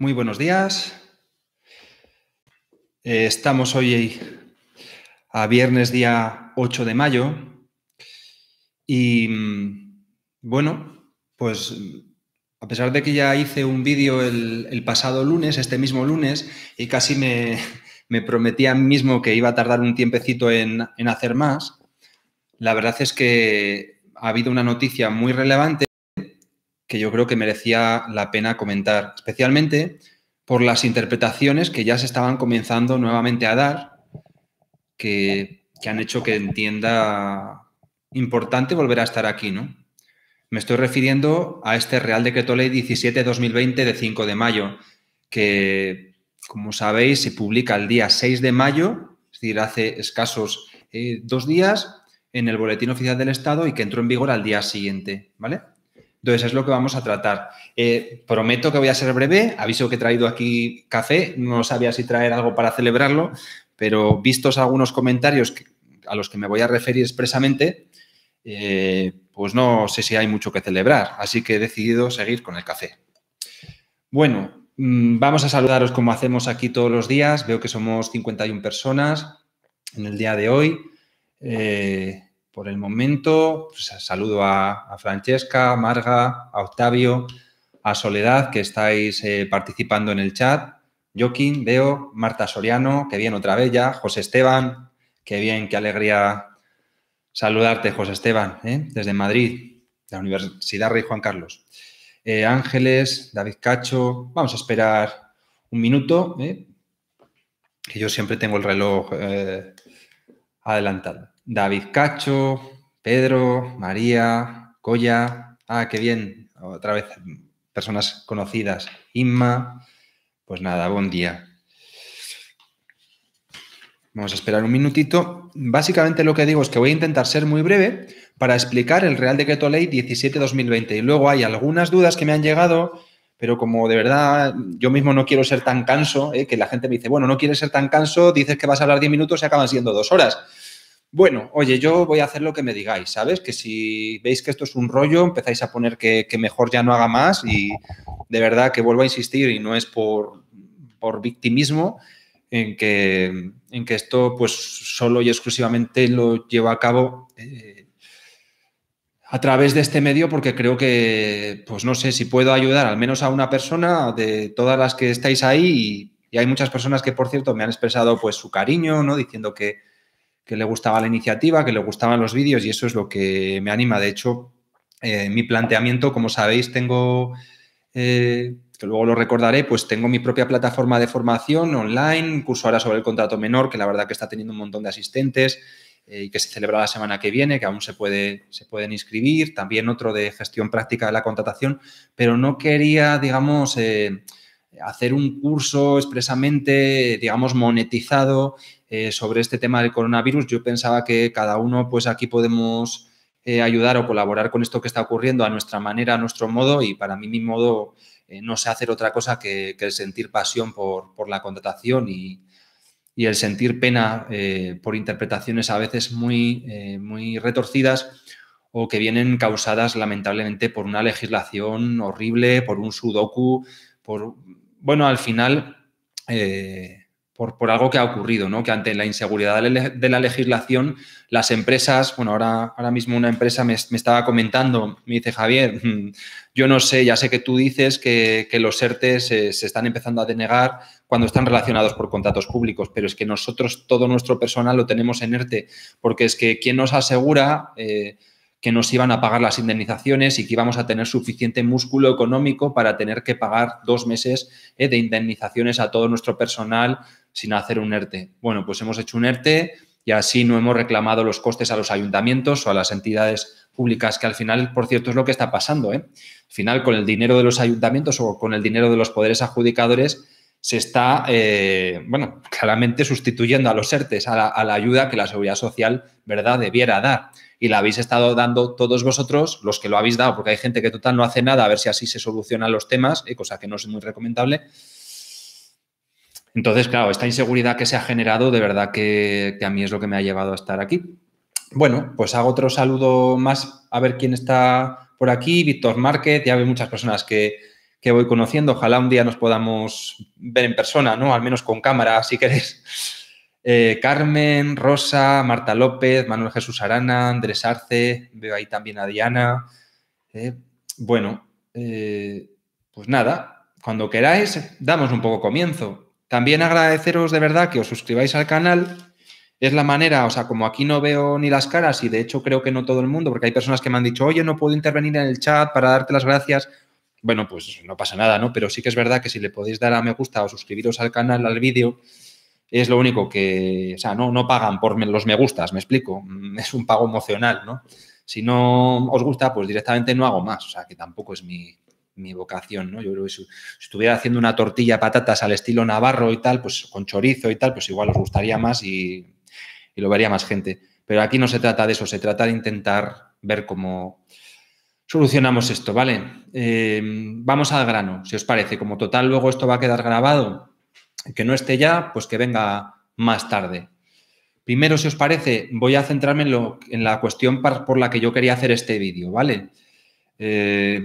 Muy buenos días. Eh, estamos hoy a viernes día 8 de mayo y mm, bueno, pues a pesar de que ya hice un vídeo el, pasado lunes, este mismo lunes, y casi me, prometía mismo que iba a tardar un tiempecito en hacer más, la verdad es que ha habido una noticia muy relevante que yo creo que merecía la pena comentar, especialmente por las interpretaciones que ya se estaban comenzando nuevamente a dar, que, han hecho que entienda importante volver a estar aquí, ¿no? Me estoy refiriendo a este Real Decreto Ley 17-2020 de 5 de mayo, que, como sabéis, se publica el día 6 de mayo, es decir, hace escasos eh, dos días, en el Boletín Oficial del Estado y que entró en vigor al día siguiente, ¿vale? Entonces, es lo que vamos a tratar. Eh, prometo que voy a ser breve. Aviso que he traído aquí café. No sabía si traer algo para celebrarlo, pero vistos algunos comentarios a los que me voy a referir expresamente, eh, pues no sé si hay mucho que celebrar. Así que he decidido seguir con el café. Bueno, mm, vamos a saludaros como hacemos aquí todos los días. Veo que somos 51 personas en el día de hoy. Eh, por el momento, pues, saludo a, Francesca, a Marga, a Octavio, a Soledad, que estáis eh, participando en el chat. Joaquín, veo, Marta Soriano, que bien otra vez ya, José Esteban, qué bien, qué alegría saludarte, José Esteban, ¿eh? desde Madrid, la Universidad Rey Juan Carlos. Eh, Ángeles, David Cacho, vamos a esperar un minuto, que yo siempre tengo el reloj adelantado. David Cacho, Pedro, María, Coya. Ah, qué bien. Otra vez personas conocidas. Inma. Pues nada, buen día. Vamos a esperar un minutito. Básicamente lo que digo es que voy a intentar ser muy breve para explicar el Real Decreto Ley 17-2020. Y luego hay algunas dudas que me han llegado, pero como de verdad yo mismo no quiero ser tan canso, ¿eh? que la gente me dice, bueno, no quieres ser tan canso, dices que vas a hablar 10 minutos y acaban siendo dos horas bueno, oye, yo voy a hacer lo que me digáis, ¿sabes? Que si veis que esto es un rollo, empezáis a poner que, mejor ya no haga más y de verdad que vuelvo a insistir y no es por, por victimismo, en que, en que esto pues solo y exclusivamente lo llevo a cabo eh, a través de este medio porque creo que, pues no sé, si puedo ayudar al menos a una persona de todas las que estáis ahí y, y hay muchas personas que, por cierto, me han expresado pues su cariño, ¿no? Diciendo que, que le gustaba la iniciativa, que le gustaban los vídeos y eso es lo que me anima. De hecho, eh, mi planteamiento, como sabéis, tengo, eh, que luego lo recordaré, pues tengo mi propia plataforma de formación online, curso ahora sobre el contrato menor, que la verdad que está teniendo un montón de asistentes eh, y que se celebra la semana que viene, que aún se, puede, se pueden inscribir. También otro de gestión práctica de la contratación, pero no quería, digamos hacer un curso expresamente, digamos, monetizado eh, sobre este tema del coronavirus. Yo pensaba que cada uno, pues aquí podemos eh, ayudar o colaborar con esto que está ocurriendo a nuestra manera, a nuestro modo, y para mí mi modo eh, no sé hacer otra cosa que, que sentir pasión por, la contratación y, el sentir pena por interpretaciones a veces muy, muy retorcidas o que vienen causadas lamentablemente por una legislación horrible, por un sudoku, por... Bueno, al final por, algo que ha ocurrido, ¿no? Que ante la inseguridad de la legislación, las empresas, bueno, ahora, ahora mismo una empresa me, estaba comentando, me dice Javier, mm, yo no sé, ya sé que tú dices que, los ERTE se, están empezando a denegar cuando están relacionados por contratos públicos, pero es que nosotros todo nuestro personal lo tenemos en ERTE, porque es que quién nos asegura. Eh, que nos iban a pagar las indemnizaciones y que íbamos a tener suficiente músculo económico para tener que pagar dos meses eh, de indemnizaciones a todo nuestro personal sin hacer un ERTE. Bueno, pues hemos hecho un ERTE y así no hemos reclamado los costes a los ayuntamientos o a las entidades públicas, que al final, por cierto, es lo que está pasando. ¿eh? Al final, con el dinero de los ayuntamientos o con el dinero de los poderes adjudicadores, se está, eh, bueno, claramente sustituyendo a los ERTES, a la, ayuda que la seguridad social, ¿verdad?, debiera dar. Y la habéis estado dando todos vosotros, los que lo habéis dado, porque hay gente que total no hace nada, a ver si así se solucionan los temas, eh, cosa que no es muy recomendable. Entonces, claro, esta inseguridad que se ha generado, de verdad que, a mí es lo que me ha llevado a estar aquí. Bueno, pues hago otro saludo más a ver quién está por aquí. Víctor Márquez, ya veo muchas personas que, voy conociendo. Ojalá un día nos podamos ver en persona, ¿no? Al menos con cámara, si queréis. Eh, Carmen, Rosa, Marta López, Manuel Jesús Arana, Andrés Arce, veo ahí también a Diana. Eh, bueno, eh, pues nada, cuando queráis, damos un poco comienzo. También agradeceros de verdad que os suscribáis al canal. Es la manera, o sea, como aquí no veo ni las caras y de hecho creo que no todo el mundo, porque hay personas que me han dicho, oye, no puedo intervenir en el chat para darte las gracias. Bueno, pues no pasa nada, ¿no? Pero sí que es verdad que si le podéis dar a me gusta o suscribiros al canal, al vídeo, es lo único que, o sea, no, no pagan por los me gustas, me explico. Mm, es un pago emocional, ¿no? Si no os gusta, pues directamente no hago más, o sea, que tampoco es mi, mi vocación, ¿no? Yo creo que si, estuviera haciendo una tortilla patatas al estilo navarro y tal, pues con chorizo y tal, pues igual os gustaría más y, lo vería más gente. Pero aquí no se trata de eso, se trata de intentar ver cómo solucionamos esto, ¿vale? Eh, vamos al grano, si os parece. Como total luego esto va a quedar grabado, que no esté ya, pues que venga más tarde. Primero, si os parece, voy a centrarme en, lo, en la cuestión por la que yo quería hacer este vídeo, ¿vale? Eh,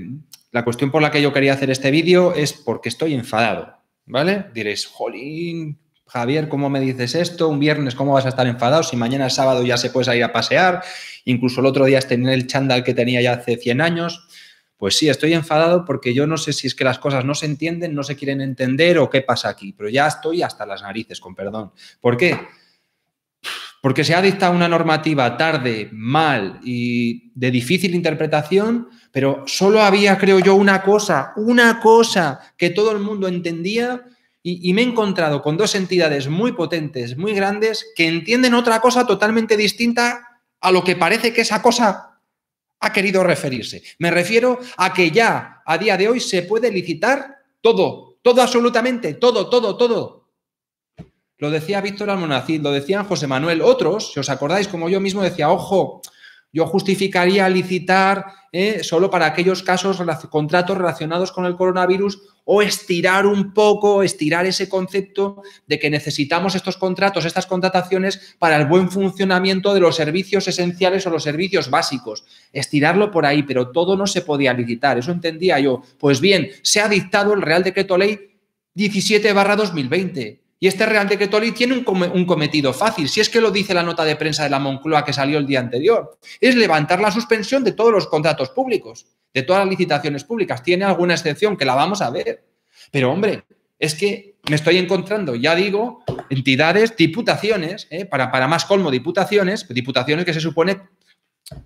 la cuestión por la que yo quería hacer este vídeo es porque estoy enfadado, ¿vale? Diréis, jolín, Javier, ¿cómo me dices esto? Un viernes, ¿cómo vas a estar enfadado? Si mañana es sábado ya se puedes ir a pasear, incluso el otro día en el chándal que tenía ya hace 100 años. Pues sí, estoy enfadado porque yo no sé si es que las cosas no se entienden, no se quieren entender o qué pasa aquí, pero ya estoy hasta las narices, con perdón. ¿Por qué? Porque se ha dictado una normativa tarde, mal y de difícil interpretación pero solo había, creo yo, una cosa, una cosa que todo el mundo entendía y, me he encontrado con dos entidades muy potentes, muy grandes, que entienden otra cosa totalmente distinta a lo que parece que esa cosa ha querido referirse. Me refiero a que ya a día de hoy se puede licitar todo, todo absolutamente, todo, todo, todo. Lo decía Víctor Almonacid, lo decían José Manuel, otros, si os acordáis, como yo mismo decía, ojo, yo justificaría licitar ¿eh? solo para aquellos casos, contratos relacionados con el coronavirus o estirar un poco, estirar ese concepto de que necesitamos estos contratos, estas contrataciones para el buen funcionamiento de los servicios esenciales o los servicios básicos. Estirarlo por ahí, pero todo no se podía licitar, eso entendía yo. Pues bien, se ha dictado el Real Decreto Ley 17 2020 y este Real Decreto tiene un, cometido fácil, si es que lo dice la nota de prensa de la Moncloa que salió el día anterior, es levantar la suspensión de todos los contratos públicos, de todas las licitaciones públicas. Tiene alguna excepción que la vamos a ver. Pero hombre, es que me estoy encontrando, ya digo, entidades, diputaciones, ¿eh? para, para más colmo, diputaciones, diputaciones que se supone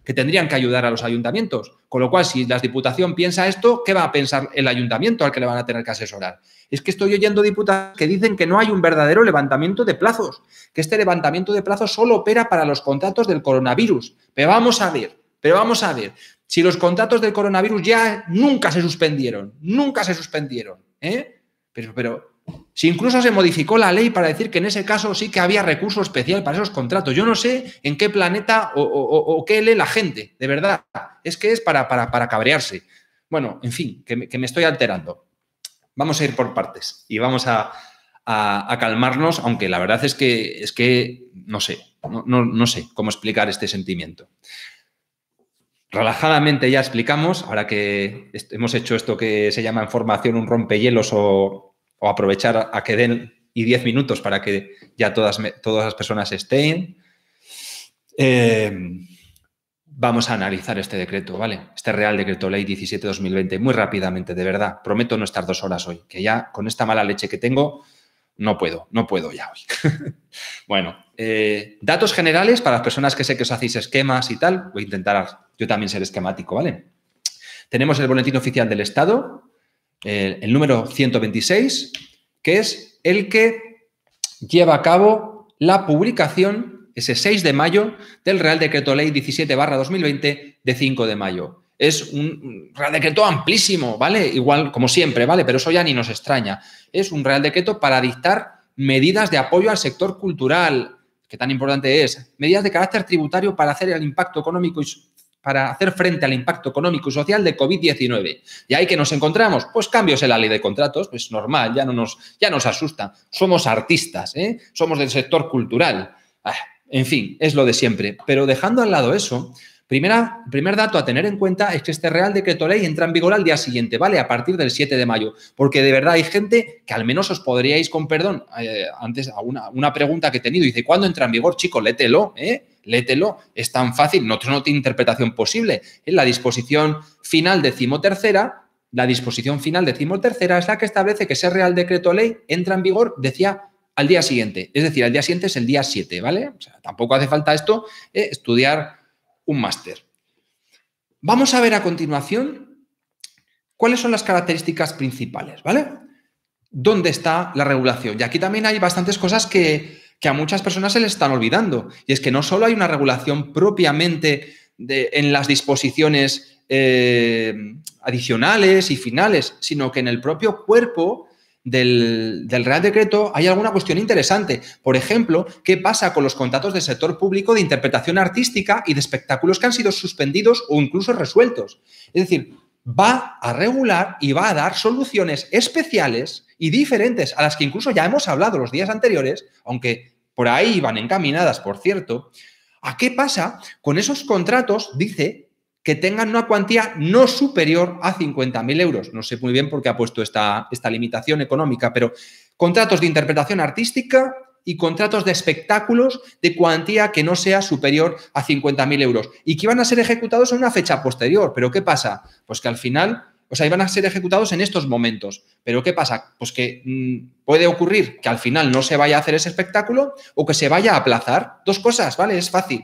que tendrían que ayudar a los ayuntamientos. Con lo cual, si la Diputación piensa esto, ¿qué va a pensar el ayuntamiento al que le van a tener que asesorar? Es que estoy oyendo diputados que dicen que no hay un verdadero levantamiento de plazos, que este levantamiento de plazos solo opera para los contratos del coronavirus. Pero vamos a ver, pero vamos a ver, si los contratos del coronavirus ya nunca se suspendieron, nunca se suspendieron, ¿eh? Pero, pero, si incluso se modificó la ley para decir que en ese caso sí que había recurso especial para esos contratos. Yo no sé en qué planeta o, qué lee la gente, de verdad. Es que es para, para, para cabrearse. Bueno, en fin, que me estoy alterando vamos a ir por partes y vamos a, calmarnos, aunque la verdad es que, es que no sé, no, sé cómo explicar este sentimiento. Relajadamente ya explicamos, ahora que hemos hecho esto que se llama en formación un rompehielos o, aprovechar a que den y 10 minutos para que ya todas, todas las personas estén. Eh, vamos a analizar este decreto, ¿vale? Este Real Decreto Ley 17-2020, muy rápidamente, de verdad. Prometo no estar dos horas hoy, que ya con esta mala leche que tengo, no puedo, no puedo ya hoy. bueno, eh, datos generales para las personas que sé que os hacéis esquemas y tal, voy a intentar yo también ser esquemático, ¿vale? Tenemos el Boletín Oficial del Estado, el número 126, que es el que lleva a cabo la publicación ese 6 de mayo del Real Decreto Ley 17-2020 de 5 de mayo. Es un Real Decreto amplísimo, ¿vale? Igual como siempre, ¿vale? Pero eso ya ni nos extraña. Es un Real Decreto para dictar medidas de apoyo al sector cultural, que tan importante es, medidas de carácter tributario para hacer el impacto económico y para hacer frente al impacto económico y social de COVID-19. ¿Y ahí que nos encontramos? Pues cambios en la ley de contratos, pues normal, ya no nos, ya nos asusta. Somos artistas, ¿eh? somos del sector cultural. Ah, en fin, es lo de siempre. Pero dejando al lado eso, primera, primer dato a tener en cuenta es que este Real Decreto Ley entra en vigor al día siguiente, ¿vale? A partir del 7 de mayo. Porque de verdad hay gente que al menos os podríais, con perdón, eh, antes a una, pregunta que he tenido, dice, ¿cuándo entra en vigor? Chico, lételo, ¿eh? Lételo, es tan fácil, no, no tiene interpretación posible. En la disposición final decimotercera, la disposición final decimotercera es la que establece que ese Real Decreto Ley entra en vigor, decía, al día siguiente. Es decir, al día siguiente es el día 7, ¿vale? O sea, tampoco hace falta esto, eh, estudiar un máster. Vamos a ver a continuación cuáles son las características principales, ¿vale? ¿Dónde está la regulación? Y aquí también hay bastantes cosas que, que a muchas personas se les están olvidando. Y es que no solo hay una regulación propiamente de, en las disposiciones eh, adicionales y finales, sino que en el propio cuerpo del, Real Decreto hay alguna cuestión interesante. Por ejemplo, ¿qué pasa con los contratos del sector público de interpretación artística y de espectáculos que han sido suspendidos o incluso resueltos? Es decir, va a regular y va a dar soluciones especiales y diferentes a las que incluso ya hemos hablado los días anteriores, aunque por ahí van encaminadas, por cierto. ¿A qué pasa con esos contratos, dice, que tengan una cuantía no superior a 50.000 euros. No sé muy bien por qué ha puesto esta, esta limitación económica, pero contratos de interpretación artística y contratos de espectáculos de cuantía que no sea superior a 50.000 euros y que iban a ser ejecutados en una fecha posterior. ¿Pero qué pasa? Pues que al final, o sea, iban a ser ejecutados en estos momentos. ¿Pero qué pasa? Pues que mm, puede ocurrir que al final no se vaya a hacer ese espectáculo o que se vaya a aplazar. Dos cosas, ¿vale? Es fácil.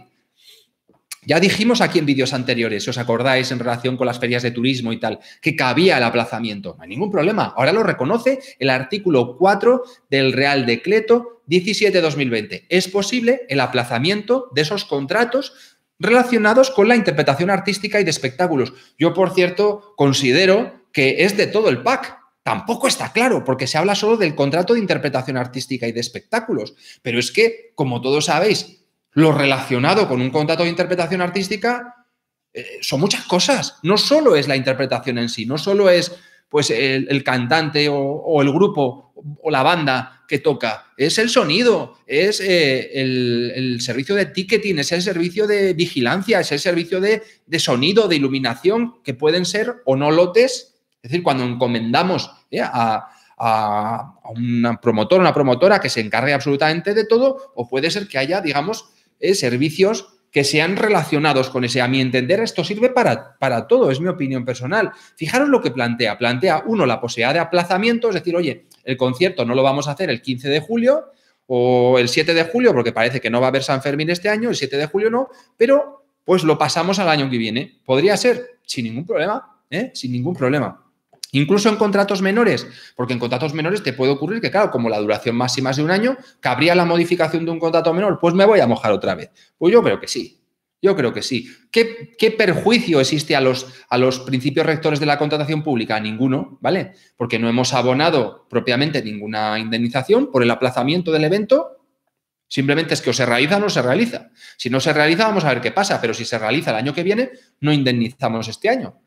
Ya dijimos aquí en vídeos anteriores, si os acordáis, en relación con las ferias de turismo y tal, que cabía el aplazamiento. No hay ningún problema. Ahora lo reconoce el artículo 4 del Real Decreto 17-2020. Es posible el aplazamiento de esos contratos relacionados con la interpretación artística y de espectáculos. Yo, por cierto, considero que es de todo el PAC. Tampoco está claro, porque se habla solo del contrato de interpretación artística y de espectáculos. Pero es que, como todos sabéis, lo relacionado con un contrato de interpretación artística eh, son muchas cosas. No solo es la interpretación en sí, no solo es pues el, cantante o, el grupo o la banda que toca, es el sonido, es eh, el, servicio de ticketing, es el servicio de vigilancia, es el servicio de, sonido, de iluminación, que pueden ser o no lotes. Es decir, cuando encomendamos eh, a, a, un promotor, una promotora que se encargue absolutamente de todo, o puede ser que haya, digamos, ¿eh? servicios que sean relacionados con ese. A mi entender, esto sirve para, para todo, es mi opinión personal. Fijaros lo que plantea. Plantea, uno, la posibilidad de aplazamiento, es decir, oye, el concierto no lo vamos a hacer el 15 de julio o el 7 de julio, porque parece que no va a haber San Fermín este año, el 7 de julio no, pero pues lo pasamos al año que viene. Podría ser, sin ningún problema, ¿eh? sin ningún problema. Incluso en contratos menores, porque en contratos menores te puede ocurrir que, claro, como la duración máxima es de un año, cabría la modificación de un contrato menor, pues me voy a mojar otra vez. Pues yo creo que sí, yo creo que sí. ¿Qué, perjuicio existe a los, a los, principios rectores de la contratación pública? Ninguno, ¿vale? Porque no hemos abonado propiamente ninguna indemnización por el aplazamiento del evento. Simplemente es que o se realiza o no se realiza. Si no se realiza, vamos a ver qué pasa, pero si se realiza el año que viene, no indemnizamos este año.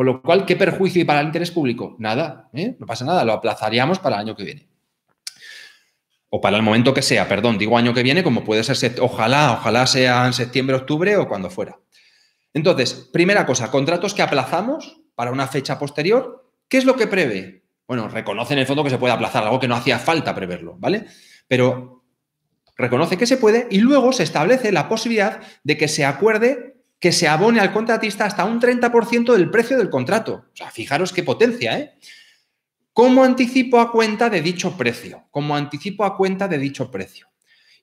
Con lo cual, ¿qué perjuicio y para el interés público? Nada, ¿eh? no pasa nada, lo aplazaríamos para el año que viene. O para el momento que sea, perdón, digo año que viene, como puede ser, ojalá, ojalá sea en septiembre, octubre o cuando fuera. Entonces, primera cosa, contratos que aplazamos para una fecha posterior, ¿qué es lo que prevé? Bueno, reconoce en el fondo que se puede aplazar, algo que no hacía falta preverlo, ¿vale? Pero reconoce que se puede y luego se establece la posibilidad de que se acuerde que se abone al contratista hasta un 30% del precio del contrato. O sea, fijaros qué potencia, ¿eh? Como anticipo a cuenta de dicho precio, como anticipo a cuenta de dicho precio.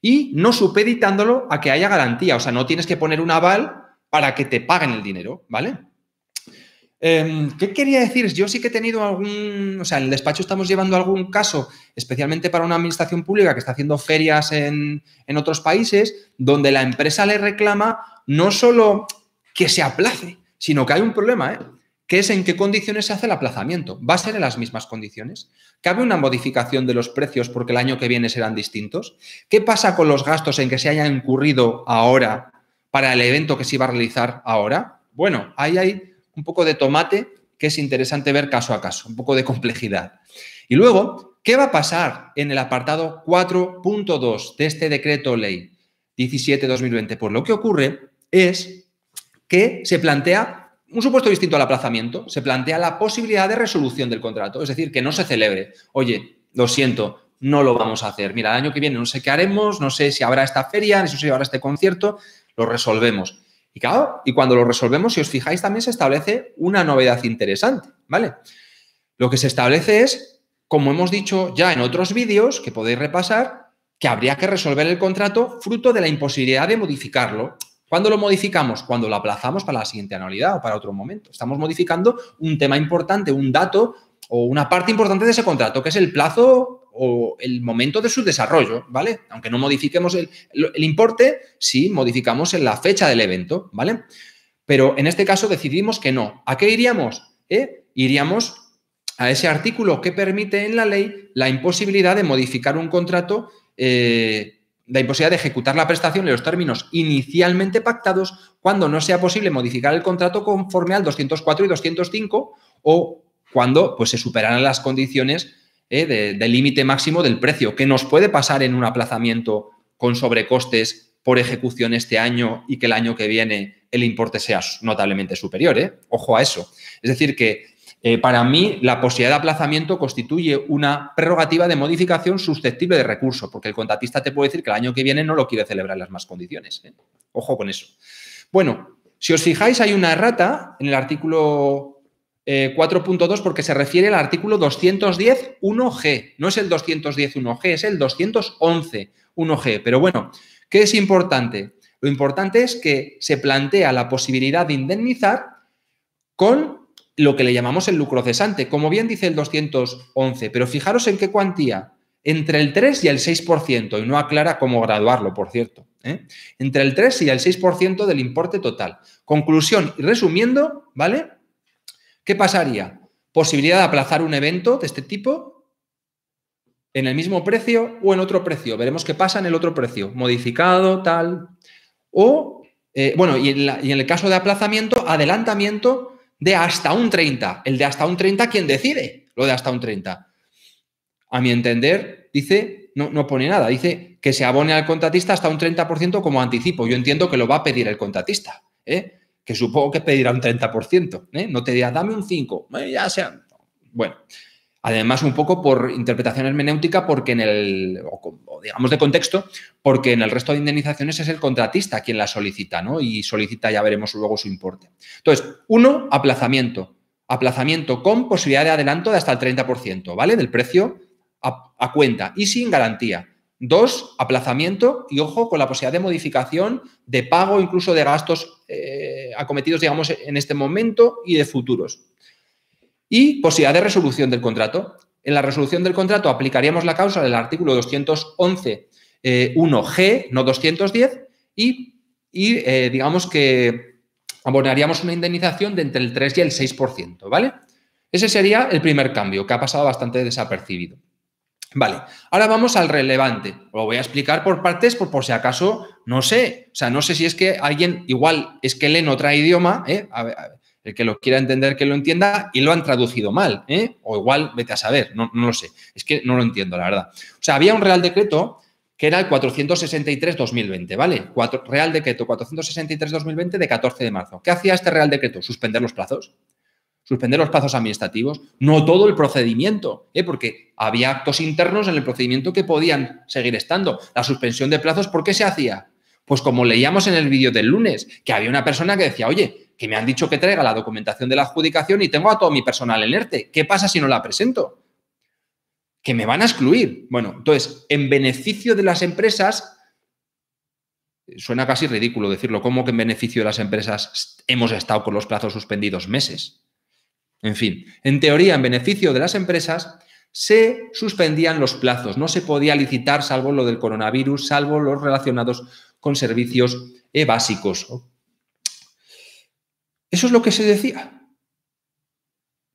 Y no supeditándolo a que haya garantía, o sea, no tienes que poner un aval para que te paguen el dinero, ¿vale? Em, ¿Qué quería decir? Yo sí que he tenido algún, o sea, en el despacho estamos llevando algún caso, especialmente para una administración pública que está haciendo ferias en, otros países, donde la empresa le reclama no solo que se aplace, sino que hay un problema, ¿eh? que es en qué condiciones se hace el aplazamiento. ¿Va a ser en las mismas condiciones? ¿Cabe una modificación de los precios porque el año que viene serán distintos? ¿Qué pasa con los gastos en que se haya incurrido ahora para el evento que se iba a realizar ahora? Bueno, ahí hay un poco de tomate que es interesante ver caso a caso, un poco de complejidad. Y luego, ¿qué va a pasar en el apartado 4.2 de este decreto ley 17-2020? Pues lo que ocurre es que se plantea un supuesto distinto al aplazamiento, se plantea la posibilidad de resolución del contrato, es decir, que no se celebre. Oye, lo siento, no lo vamos a hacer. Mira, el año que viene no sé qué haremos, no sé si habrá esta feria, no sé si habrá este concierto, lo resolvemos. Y cuando lo resolvemos, si os fijáis, también se establece una novedad interesante, ¿vale? Lo que se establece es, como hemos dicho ya en otros vídeos que podéis repasar, que habría que resolver el contrato fruto de la imposibilidad de modificarlo. ¿Cuándo lo modificamos? Cuando lo aplazamos para la siguiente anualidad o para otro momento. Estamos modificando un tema importante, un dato o una parte importante de ese contrato, que es el plazo o el momento de su desarrollo, ¿vale? Aunque no modifiquemos el, importe, sí modificamos en la fecha del evento, ¿vale? Pero en este caso decidimos que no. ¿A qué iríamos? ¿Eh? Iríamos a ese artículo que permite en la ley la imposibilidad de modificar un contrato, eh, la imposibilidad de ejecutar la prestación en los términos inicialmente pactados cuando no sea posible modificar el contrato conforme al 204 y 205 o cuando pues, se superaran las condiciones ¿eh? del límite máximo del precio, que nos puede pasar en un aplazamiento con sobrecostes por ejecución este año y que el año que viene el importe sea notablemente superior. ¿eh? Ojo a eso. Es decir, que eh, para mí la posibilidad de aplazamiento constituye una prerrogativa de modificación susceptible de recurso, porque el contratista te puede decir que el año que viene no lo quiere celebrar las más condiciones. Ojo con eso. Bueno, si os fijáis, hay una errata en el artículo 4.2 eh, porque se refiere al artículo 2101 g No es el 2101 g es el 2111 g Pero bueno, ¿qué es importante? Lo importante es que se plantea la posibilidad de indemnizar con lo que le llamamos el lucro cesante, como bien dice el 211. Pero fijaros en qué cuantía. Entre el 3 y el 6%, y no aclara cómo graduarlo, por cierto. ¿eh? Entre el 3 y el 6% del importe total. Conclusión, y resumiendo, ¿vale? ¿Qué pasaría? Posibilidad de aplazar un evento de este tipo en el mismo precio o en otro precio. Veremos qué pasa en el otro precio, modificado, tal. O, eh, bueno, y en, el caso de aplazamiento, adelantamiento de hasta un 30. El de hasta un 30, ¿quién decide lo de hasta un 30? A mi entender, dice, no, no pone nada, dice que se abone al contratista hasta un 30% como anticipo. Yo entiendo que lo va a pedir el contratista. ¿eh? que supongo que pedirá un 30%. ¿eh? No te dirá, dame un 5, eh, ya sea. Bueno, además un poco por interpretación hermenéutica, porque en el, o, digamos de contexto, porque en el resto de indemnizaciones es el contratista quien la solicita, ¿no? Y solicita, ya veremos luego su importe. Entonces, uno, aplazamiento. Aplazamiento con posibilidad de adelanto de hasta el 30%, ¿vale? Del precio a, a cuenta y sin garantía. Dos, aplazamiento y ojo con la posibilidad de modificación, de pago, incluso de gastos eh, acometidos, digamos, en este momento y de futuros. Y posibilidad de resolución del contrato. En la resolución del contrato aplicaríamos la causa del artículo 211 1G, eh, no 210, y, y eh, digamos que abonaríamos una indemnización de entre el 3 y el 6%, ¿vale? Ese sería el primer cambio, que ha pasado bastante desapercibido. Vale, ahora vamos al relevante. Lo voy a explicar por partes por, por si acaso no sé. O sea, no sé si es que alguien, igual es que leen otro idioma, ¿eh? el que lo quiera entender que lo entienda y lo han traducido mal, ¿eh? o igual vete a saber, no, no lo sé. Es que no lo entiendo, la verdad. O sea, había un Real Decreto que era el 463-2020, ¿vale? Real Decreto 463-2020 de 14 de marzo. ¿Qué hacía este Real Decreto? Suspender los plazos suspender los plazos administrativos, no todo el procedimiento, ¿eh? porque había actos internos en el procedimiento que podían seguir estando. La suspensión de plazos, ¿por qué se hacía? Pues como leíamos en el vídeo del lunes, que había una persona que decía, oye, que me han dicho que traiga la documentación de la adjudicación y tengo a todo mi personal en ERTE, ¿qué pasa si no la presento? Que me van a excluir. Bueno, entonces, en beneficio de las empresas, suena casi ridículo decirlo, ¿cómo que en beneficio de las empresas hemos estado con los plazos suspendidos meses? En fin, en teoría, en beneficio de las empresas, se suspendían los plazos, no se podía licitar salvo lo del coronavirus, salvo los relacionados con servicios eh, básicos. Eso es lo que se decía.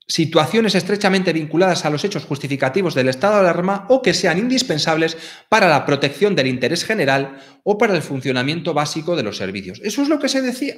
Situaciones estrechamente vinculadas a los hechos justificativos del estado de alarma o que sean indispensables para la protección del interés general o para el funcionamiento básico de los servicios. Eso es lo que se decía.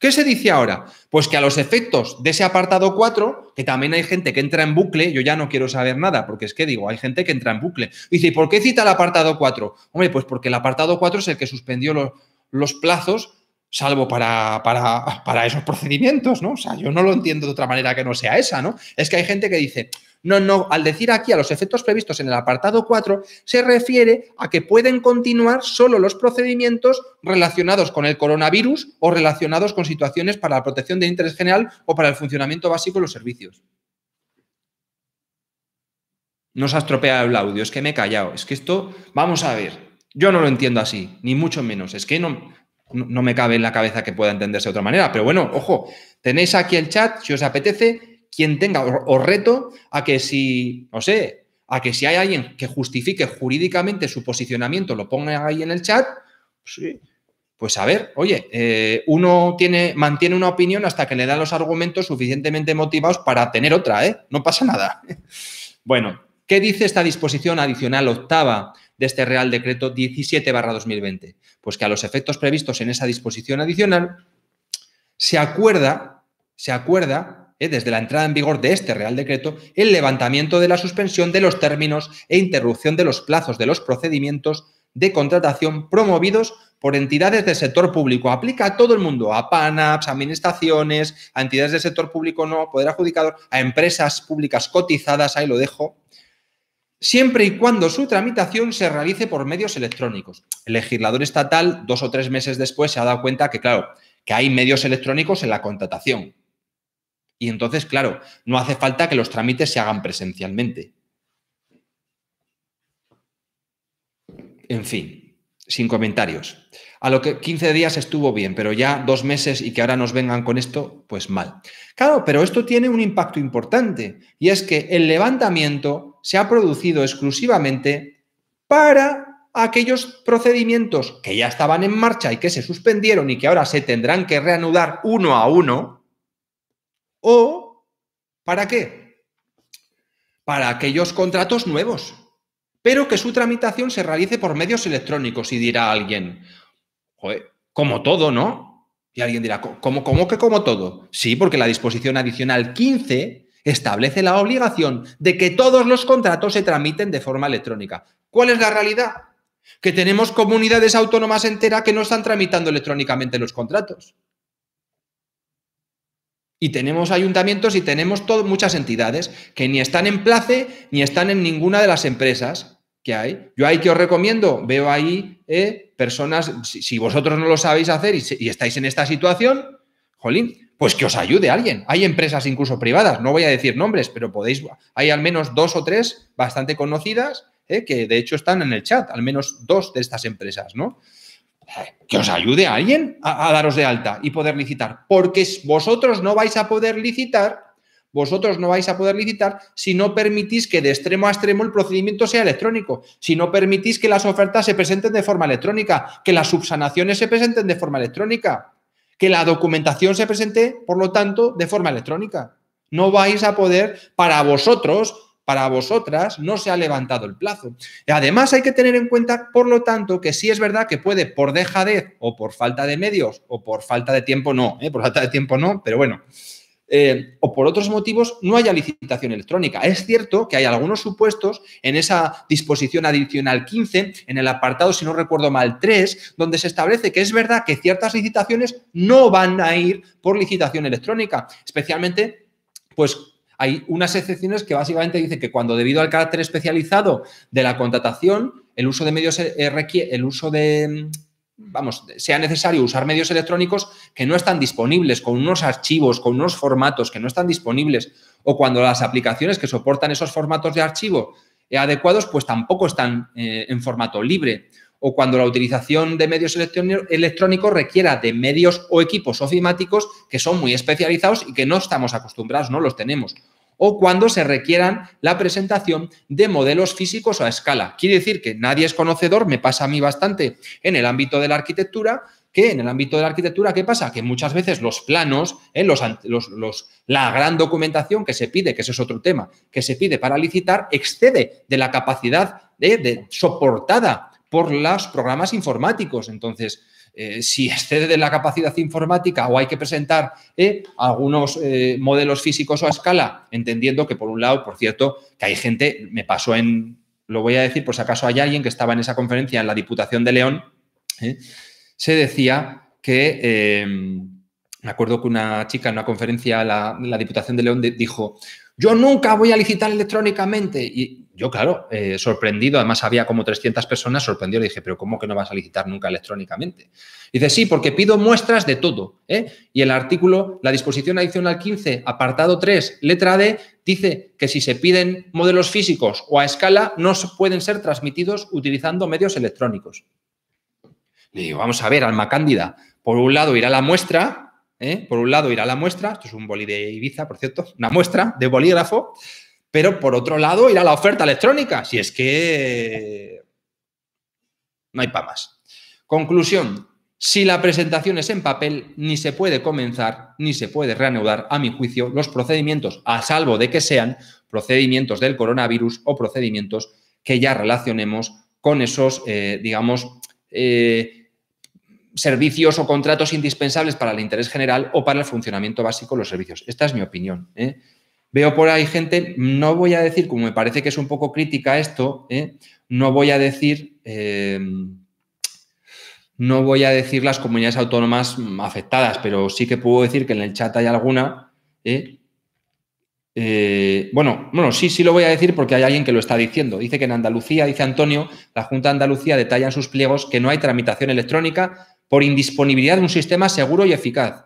¿Qué se dice ahora? Pues que a los efectos de ese apartado 4, que también hay gente que entra en bucle, yo ya no quiero saber nada, porque es que digo, hay gente que entra en bucle. Dice, ¿y por qué cita el apartado 4? Hombre, pues porque el apartado 4 es el que suspendió los, plazos, salvo para, para, para esos procedimientos, ¿no? O sea, yo no lo entiendo de otra manera que no sea esa, ¿no? Es que hay gente que dice, no, no, al decir aquí a los efectos previstos en el apartado 4, se refiere a que pueden continuar solo los procedimientos relacionados con el coronavirus o relacionados con situaciones para la protección de interés general o para el funcionamiento básico de los servicios. No se ha estropeado el audio, es que me he callado. Es que esto, vamos a ver, yo no lo entiendo así, ni mucho menos. Es que no, no me cabe en la cabeza que pueda entenderse de otra manera. Pero bueno, ojo, tenéis aquí el chat, si os apetece, quien tenga, o reto a que si, no sé, a que si hay alguien que justifique jurídicamente su posicionamiento, lo ponga ahí en el chat, pues, pues a ver, oye, eh, uno tiene, mantiene una opinión hasta que le dan los argumentos suficientemente motivados para tener otra, ¿eh? No pasa nada. Bueno, ¿qué dice esta disposición adicional octava de este Real Decreto 17-2020? Pues que a los efectos previstos en esa disposición adicional se acuerda, se acuerda ¿eh? desde la entrada en vigor de este Real Decreto, el levantamiento de la suspensión de los términos e interrupción de los plazos de los procedimientos de contratación promovidos por entidades del sector público. Aplica a todo el mundo, a PANAPs, a administraciones, a entidades del sector público no, poder adjudicador, a empresas públicas cotizadas, ahí lo dejo, siempre y cuando su tramitación se realice por medios electrónicos. El legislador estatal, dos o tres meses después, se ha dado cuenta que, claro, que hay medios electrónicos en la contratación. Y entonces, claro, no hace falta que los trámites se hagan presencialmente. En fin, sin comentarios. A lo que 15 días estuvo bien, pero ya dos meses y que ahora nos vengan con esto, pues mal. Claro, pero esto tiene un impacto importante y es que el levantamiento se ha producido exclusivamente para aquellos procedimientos que ya estaban en marcha y que se suspendieron y que ahora se tendrán que reanudar uno a uno, ¿O para qué? Para aquellos contratos nuevos, pero que su tramitación se realice por medios electrónicos y dirá alguien, como todo, ¿no? Y alguien dirá, ¿cómo, ¿cómo que como todo? Sí, porque la disposición adicional 15 establece la obligación de que todos los contratos se tramiten de forma electrónica. ¿Cuál es la realidad? Que tenemos comunidades autónomas enteras que no están tramitando electrónicamente los contratos. Y tenemos ayuntamientos y tenemos muchas entidades que ni están en place ni están en ninguna de las empresas que hay. Yo ahí que os recomiendo, veo ahí eh, personas, si, vosotros no lo sabéis hacer y, estáis en esta situación, jolín, pues que os ayude alguien. Hay empresas incluso privadas, no voy a decir nombres, pero podéis, hay al menos dos o tres bastante conocidas, eh, que de hecho están en el chat, al menos dos de estas empresas, ¿no? que os ayude a alguien a, daros de alta y poder licitar, porque vosotros no vais a poder licitar, vosotros no vais a poder licitar si no permitís que de extremo a extremo el procedimiento sea electrónico, si no permitís que las ofertas se presenten de forma electrónica, que las subsanaciones se presenten de forma electrónica, que la documentación se presente, por lo tanto, de forma electrónica. No vais a poder, para vosotros, para vosotras no se ha levantado el plazo. Además, hay que tener en cuenta, por lo tanto, que sí es verdad que puede, por dejadez o por falta de medios o por falta de tiempo, no, ¿eh? por falta de tiempo no, pero bueno, eh, o por otros motivos no haya licitación electrónica. Es cierto que hay algunos supuestos en esa disposición adicional 15, en el apartado, si no recuerdo mal, 3, donde se establece que es verdad que ciertas licitaciones no van a ir por licitación electrónica, especialmente pues hay unas excepciones que básicamente dicen que cuando debido al carácter especializado de la contratación, el uso de medios eh, eh, el uso de mm, vamos, sea necesario usar medios electrónicos que no están disponibles, con unos archivos, con unos formatos que no están disponibles, o cuando las aplicaciones que soportan esos formatos de archivo eh, adecuados, pues tampoco están en formato libre, o cuando la utilización de medios electrónicos requiera de medios o equipos ofimáticos que son muy especializados y que no estamos acostumbrados, no los tenemos, o cuando se requieran la presentación de modelos físicos a escala. Quiere decir que nadie es conocedor, me pasa a mí bastante en el ámbito de la arquitectura, que en el ámbito de la arquitectura, ¿qué pasa? Que muchas veces los planos, ¿eh? los, la gran documentación que se pide, que ese es otro tema, que se pide para licitar, excede de la capacidad ¿eh? soportada por los programas informáticos. Entonces, eh, si excede de la capacidad informática o hay que presentar eh, algunos eh, modelos físicos o a escala, entendiendo que por un lado, por cierto, que hay gente, me pasó en, lo voy a decir por si acaso hay alguien que estaba en esa conferencia en la Diputación de León, se decía que, me acuerdo que una chica en una conferencia, la, la Diputación de León, dijo, yo nunca voy a licitar electrónicamente. Y yo, claro, eh, sorprendido, además había como 300 personas, sorprendido, le dije, pero ¿cómo que no vas a licitar nunca electrónicamente? dice, sí, porque pido muestras de todo. ¿eh? Y el artículo, la disposición adicional 15, apartado 3, letra D, dice que si se piden modelos físicos o a escala, no pueden ser transmitidos utilizando medios electrónicos. Le digo, vamos a ver, alma cándida, por un lado irá la muestra, ¿eh? por un lado irá la muestra, esto es un boli de Ibiza, por cierto, una muestra de bolígrafo, pero por otro lado, ir a la oferta electrónica, si es que no hay para más. Conclusión, si la presentación es en papel, ni se puede comenzar ni se puede reanudar, a mi juicio, los procedimientos, a salvo de que sean procedimientos del coronavirus o procedimientos que ya relacionemos con esos, eh, digamos, eh, servicios o contratos indispensables para el interés general o para el funcionamiento básico de los servicios. Esta es mi opinión. ¿eh? Veo por ahí gente, no voy a decir, como me parece que es un poco crítica esto, ¿eh? no voy a decir, em, no voy a decir las comunidades autónomas afectadas, pero sí que puedo decir que en el chat hay alguna. ¿eh? Eh, bueno, bueno, sí, sí lo voy a decir porque hay alguien que lo está diciendo. Dice que en Andalucía, dice Antonio, la Junta de Andalucía detalla en sus pliegos que no hay tramitación electrónica por indisponibilidad de un sistema seguro y eficaz.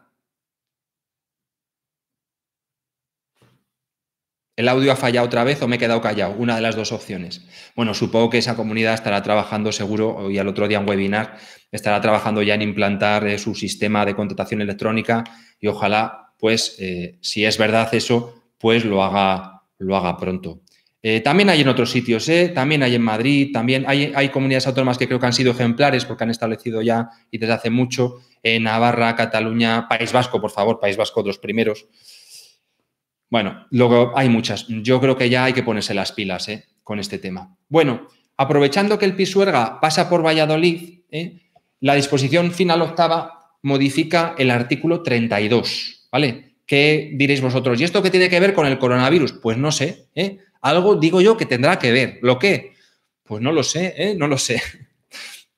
el audio ha fallado otra vez o me he quedado callado, una de las dos opciones. Bueno, supongo que esa comunidad estará trabajando seguro, y al otro día en webinar, estará trabajando ya en implantar eh, su sistema de contratación electrónica y ojalá, pues, eh, si es verdad eso, pues lo haga, lo haga pronto. Eh, también hay en otros sitios, también hay en Madrid, también hay, hay comunidades autónomas que creo que han sido ejemplares porque han establecido ya y desde hace mucho en Navarra, Cataluña, País Vasco, por favor, País Vasco, los primeros. Bueno, luego hay muchas. Yo creo que ya hay que ponerse las pilas ¿eh? con este tema. Bueno, aprovechando que el Pisuerga pasa por Valladolid, ¿eh? la disposición final octava modifica el artículo 32, ¿vale? ¿Qué diréis vosotros? ¿Y esto qué tiene que ver con el coronavirus? Pues no sé, ¿eh? Algo digo yo que tendrá que ver. ¿Lo qué? Pues no lo sé, No lo sé.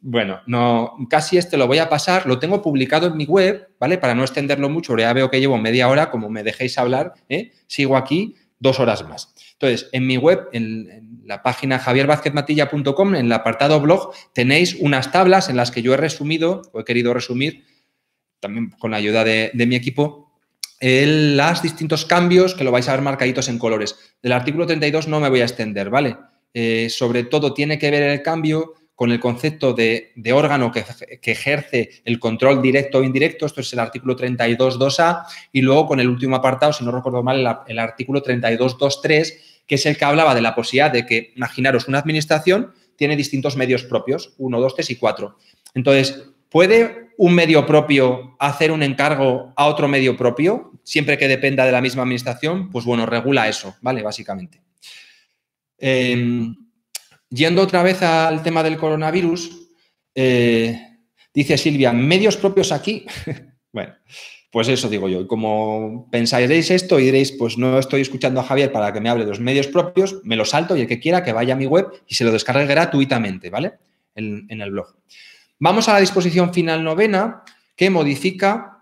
Bueno, no, casi este lo voy a pasar, lo tengo publicado en mi web, ¿vale? Para no extenderlo mucho, ya veo que llevo media hora, como me dejéis hablar, ¿eh? sigo aquí dos horas más. Entonces, en mi web, en, la página javiervazquezmatilla.com, en el apartado blog, tenéis unas tablas en las que yo he resumido, o he querido resumir, también con la ayuda de, mi equipo, las los distintos cambios que lo vais a ver marcaditos en colores. Del artículo 32 no me voy a extender, ¿vale? Eh, sobre todo tiene que ver el cambio con el concepto de, órgano que, ejerce el control directo o indirecto, esto es el artículo 32.2a, y luego con el último apartado, si no recuerdo mal, el, artículo 32.2.3, que es el que hablaba de la posibilidad de que, imaginaros, una administración tiene distintos medios propios, 1, 2, 3 y 4. Entonces, ¿puede un medio propio hacer un encargo a otro medio propio, siempre que dependa de la misma administración? Pues bueno, regula eso, ¿vale? Básicamente. Em, Yendo otra vez al tema del coronavirus, eh, dice Silvia, medios propios aquí. bueno, pues eso digo yo. como pensáis esto y diréis, pues no estoy escuchando a Javier para que me hable de los medios propios, me lo salto y el que quiera que vaya a mi web y se lo descargue gratuitamente, ¿vale? En, el blog. Vamos a la disposición final novena que modifica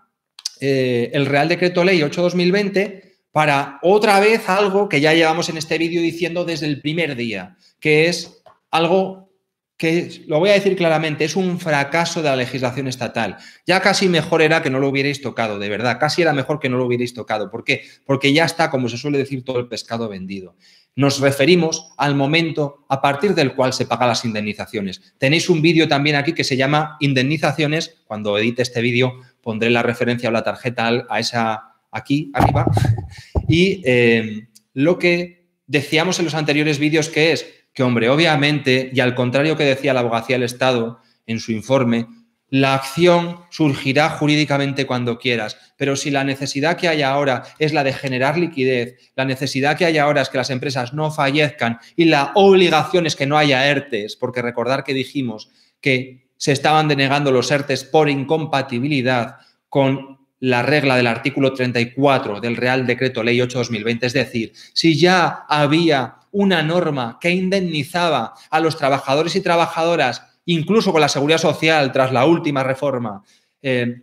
eh, el Real Decreto Ley 8-2020 para otra vez algo que ya llevamos en este vídeo diciendo desde el primer día, que es algo que, lo voy a decir claramente, es un fracaso de la legislación estatal. Ya casi mejor era que no lo hubierais tocado, de verdad, casi era mejor que no lo hubierais tocado. ¿Por qué? Porque ya está, como se suele decir, todo el pescado vendido. Nos referimos al momento a partir del cual se pagan las indemnizaciones. Tenéis un vídeo también aquí que se llama Indemnizaciones. Cuando edite este vídeo pondré la referencia o la tarjeta a esa aquí arriba. Y eh, lo que decíamos en los anteriores vídeos que es, que, hombre, obviamente, y al contrario que decía la abogacía del Estado en su informe, la acción surgirá jurídicamente cuando quieras, pero si la necesidad que hay ahora es la de generar liquidez, la necesidad que hay ahora es que las empresas no fallezcan y la obligación es que no haya ERTES, porque recordar que dijimos que se estaban denegando los ERTES por incompatibilidad con la regla del artículo 34 del Real Decreto Ley 8-2020, es decir, si ya había una norma que indemnizaba a los trabajadores y trabajadoras, incluso con la seguridad social tras la última reforma, eh,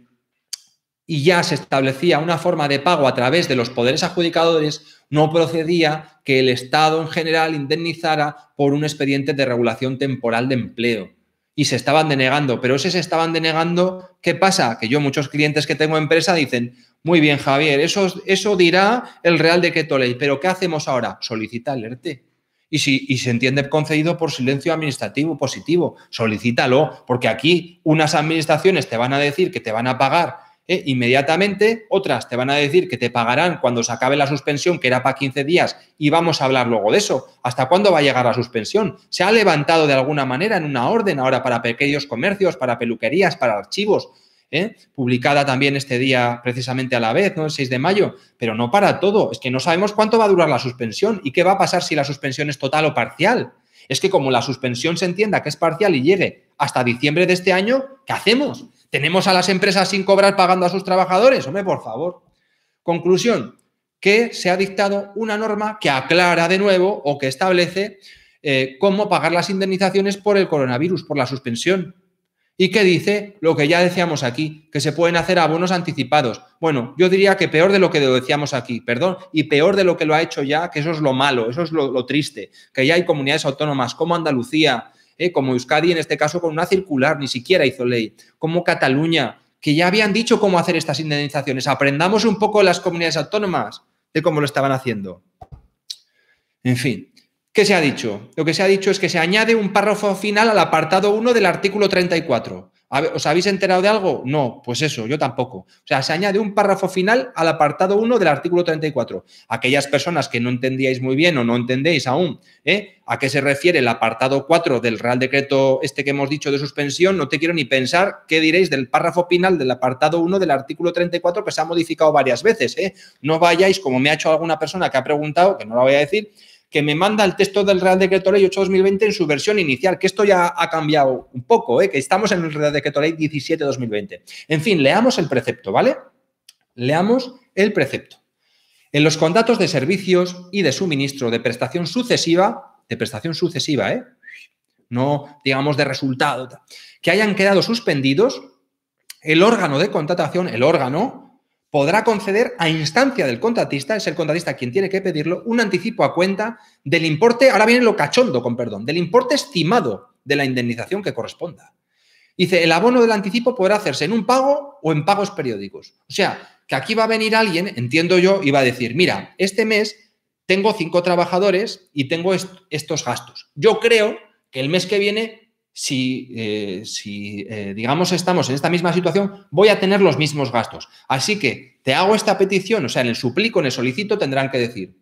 y ya se establecía una forma de pago a través de los poderes adjudicadores, no procedía que el Estado en general indemnizara por un expediente de regulación temporal de empleo. Y se estaban denegando, pero ese se estaban denegando, ¿qué pasa? Que yo muchos clientes que tengo empresa dicen, muy bien, Javier, eso, dirá el Real Decreto Ley, pero ¿qué hacemos ahora? Solicita el Y, si, se entiende concedido por silencio administrativo positivo, solicítalo, porque aquí unas administraciones te van a decir que te van a pagar eh, inmediatamente, otras te van a decir que te pagarán cuando se acabe la suspensión, que era para 15 días, y vamos a hablar luego de eso. ¿Hasta cuándo va a llegar la suspensión? ¿Se ha levantado de alguna manera en una orden ahora para pequeños comercios, para peluquerías, para archivos? ¿eh? publicada también este día precisamente a la vez, el 6 de mayo, pero no para todo. Es que no sabemos cuánto va a durar la suspensión y qué va a pasar si la suspensión es total o parcial. Es que como la suspensión se entienda que es parcial y llegue hasta diciembre de este año, ¿qué hacemos? ¿Tenemos a las empresas sin cobrar pagando a sus trabajadores? Hombre, por favor. Conclusión, que se ha dictado una norma que aclara de nuevo o que establece eh, cómo pagar las indemnizaciones por el coronavirus, por la suspensión y que dice lo que ya decíamos aquí, que se pueden hacer abonos anticipados. Bueno, yo diría que peor de lo que decíamos aquí, perdón, y peor de lo que lo ha hecho ya, que eso es lo malo, eso es lo, triste, que ya hay comunidades autónomas como Andalucía, eh, como Euskadi, en este caso con una circular, ni siquiera hizo ley, como Cataluña, que ya habían dicho cómo hacer estas indemnizaciones. Aprendamos un poco las comunidades autónomas de cómo lo estaban haciendo. En fin, ¿Qué se ha dicho? Lo que se ha dicho es que se añade un párrafo final al apartado 1 del artículo 34. ¿Os habéis enterado de algo? No, pues eso, yo tampoco. O sea, se añade un párrafo final al apartado 1 del artículo 34. Aquellas personas que no entendíais muy bien o no entendéis aún ¿eh? a qué se refiere el apartado 4 del Real Decreto este que hemos dicho de suspensión, no te quiero ni pensar qué diréis del párrafo final del apartado 1 del artículo 34 que se ha modificado varias veces. ¿eh? No vayáis, como me ha hecho alguna persona que ha preguntado, que no la voy a decir, que me manda el texto del Real Decreto Ley 8-2020 en su versión inicial, que esto ya ha cambiado un poco, ¿eh? que estamos en el Real Decreto Ley 17-2020. En fin, leamos el precepto, ¿vale? Leamos el precepto. En los contratos de servicios y de suministro de prestación sucesiva, de prestación sucesiva, ¿eh? no digamos de resultado, que hayan quedado suspendidos, el órgano de contratación, el órgano, podrá conceder a instancia del contratista, es el contratista quien tiene que pedirlo, un anticipo a cuenta del importe, ahora viene lo cachondo, con perdón, del importe estimado de la indemnización que corresponda. Dice, el abono del anticipo podrá hacerse en un pago o en pagos periódicos. O sea, que aquí va a venir alguien, entiendo yo, y va a decir, mira, este mes tengo cinco trabajadores y tengo estos gastos. Yo creo que el mes que viene si, eh, si eh, digamos, estamos en esta misma situación, voy a tener los mismos gastos. Así que te hago esta petición, o sea, en el suplico, en el solicito, tendrán que decir,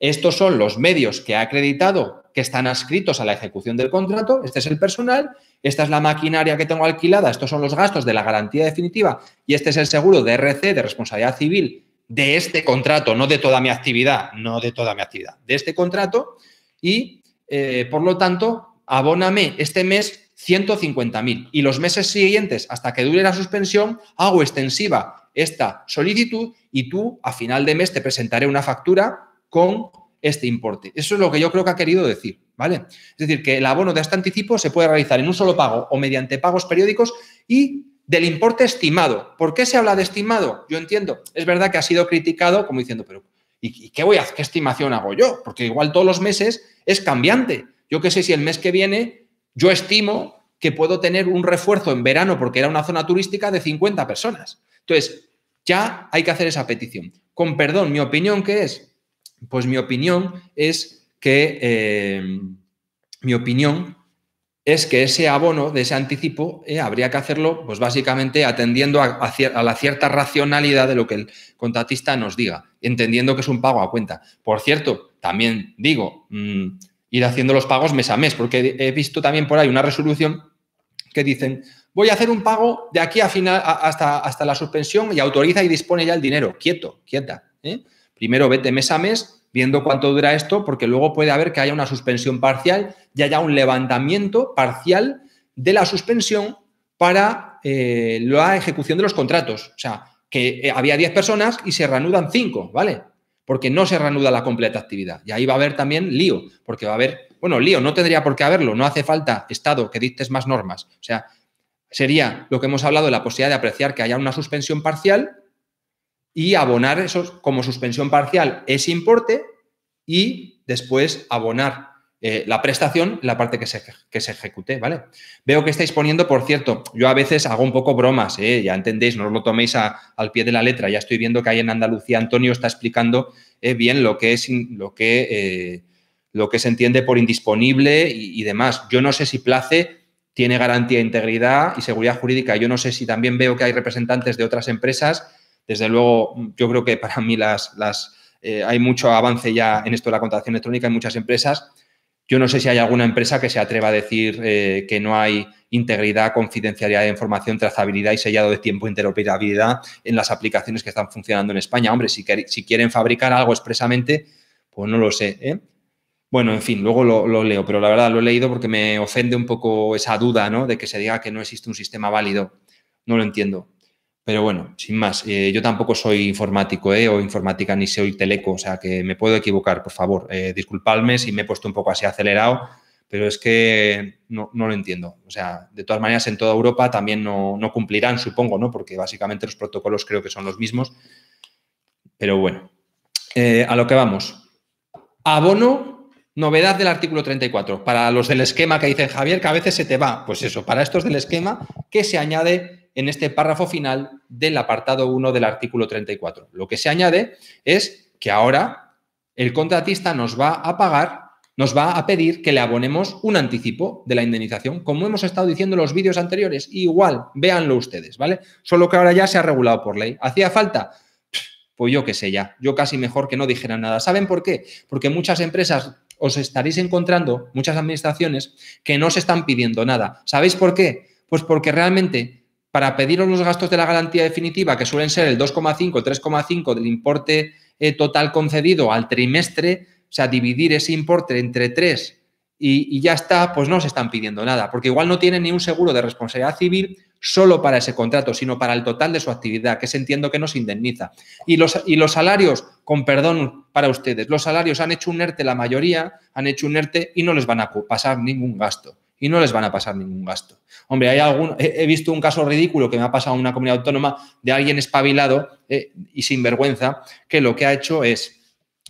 estos son los medios que ha acreditado que están adscritos a la ejecución del contrato, este es el personal, esta es la maquinaria que tengo alquilada, estos son los gastos de la garantía definitiva y este es el seguro de RC, de responsabilidad civil, de este contrato, no de toda mi actividad, no de toda mi actividad, de este contrato y, eh, por lo tanto, abóname este mes 150.000 y los meses siguientes, hasta que dure la suspensión, hago extensiva esta solicitud y tú a final de mes te presentaré una factura con este importe. Eso es lo que yo creo que ha querido decir, ¿vale? Es decir, que el abono de este anticipo se puede realizar en un solo pago o mediante pagos periódicos y del importe estimado. ¿Por qué se habla de estimado? Yo entiendo, es verdad que ha sido criticado como diciendo, pero ¿y qué voy a qué estimación hago yo? Porque igual todos los meses es cambiante yo qué sé si el mes que viene yo estimo que puedo tener un refuerzo en verano porque era una zona turística de 50 personas. Entonces, ya hay que hacer esa petición. Con perdón, ¿mi opinión qué es? Pues mi opinión es que eh, mi opinión es que ese abono de ese anticipo eh, habría que hacerlo, pues básicamente atendiendo a, la cierta racionalidad de lo que el contratista nos diga, entendiendo que es un pago a cuenta. Por cierto, también digo, mm, ir haciendo los pagos mes a mes, porque he visto también por ahí una resolución que dicen, voy a hacer un pago de aquí a final, hasta, hasta la suspensión y autoriza y dispone ya el dinero. Quieto, quieta. ¿eh? Primero vete mes a mes viendo cuánto dura esto, porque luego puede haber que haya una suspensión parcial y haya un levantamiento parcial de la suspensión para eh, la ejecución de los contratos. O sea, que eh, había 10 personas y se reanudan 5, ¿vale? porque no se reanuda la completa actividad. Y ahí va a haber también lío, porque va a haber, bueno, lío, no tendría por qué haberlo, no hace falta Estado que dictes más normas. O sea, sería lo que hemos hablado de la posibilidad de apreciar que haya una suspensión parcial y abonar eso como suspensión parcial ese importe y después abonar eh, la prestación la parte que se, que se ejecute, ¿vale? Veo que estáis poniendo, por cierto, yo a veces hago un poco bromas, ¿eh? ya entendéis, no os lo toméis al pie de la letra, ya estoy viendo que ahí en Andalucía Antonio está explicando eh, bien lo que es lo que, lo que se entiende por indisponible y, demás. Yo no sé si place tiene garantía de integridad y seguridad jurídica. Yo no sé si también veo que hay representantes de otras empresas. Desde luego, yo creo que para mí las, las hay mucho avance ya en esto de la contratación electrónica en muchas empresas yo no sé si hay alguna empresa que se atreva a decir eh, que no hay integridad, confidencialidad de información, trazabilidad y sellado de tiempo, e interoperabilidad en las aplicaciones que están funcionando en España. Hombre, si, quieren fabricar algo expresamente, pues no lo sé. ¿eh? Bueno, en fin, luego lo, lo, leo, pero la verdad lo he leído porque me ofende un poco esa duda ¿no? de que se diga que no existe un sistema válido. No lo entiendo. Pero bueno, sin más, eh, yo tampoco soy informático eh, o informática ni soy teleco, o sea que me puedo equivocar, por favor. Eh, disculpadme si me he puesto un poco así acelerado, pero es que no, lo entiendo. O sea, de todas maneras, en toda Europa también no, no, cumplirán, supongo, ¿no? Porque básicamente los protocolos creo que son los mismos. Pero bueno, a lo que vamos. Abono, novedad del artículo 34. Para los del esquema que dice Javier, que a veces se te va. Pues eso, para estos del esquema, que se añade en este párrafo final del apartado 1 del artículo 34. Lo que se añade es que ahora el contratista nos va a pagar, nos va a pedir que le abonemos un anticipo de la indemnización, como hemos estado diciendo en los vídeos anteriores. Igual, véanlo ustedes, ¿vale? Solo que ahora ya se ha regulado por ley. ¿Hacía falta? Pues yo qué sé ya, yo casi mejor que no dijeran nada. ¿Saben por qué? Porque muchas empresas os estaréis encontrando, muchas administraciones, que no se están pidiendo nada. ¿Sabéis por qué? Pues porque realmente para pediros los gastos de la garantía definitiva, que suelen ser el 2,5, 3,5 del importe eh, total concedido al trimestre, o sea, dividir ese importe entre tres y, ya está, pues no se están pidiendo nada, porque igual no tienen ni un seguro de responsabilidad civil solo para ese contrato, sino para el total de su actividad, que se entiendo que no se indemniza. Y los, y los salarios, con perdón para ustedes, los salarios han hecho un ERTE la mayoría, han hecho un ERTE y no les van a pasar ningún gasto y no les van a pasar ningún gasto. Hombre, hay algún, he, visto un caso ridículo que me ha pasado en una comunidad autónoma de alguien espabilado eh, y sinvergüenza que lo que ha hecho es,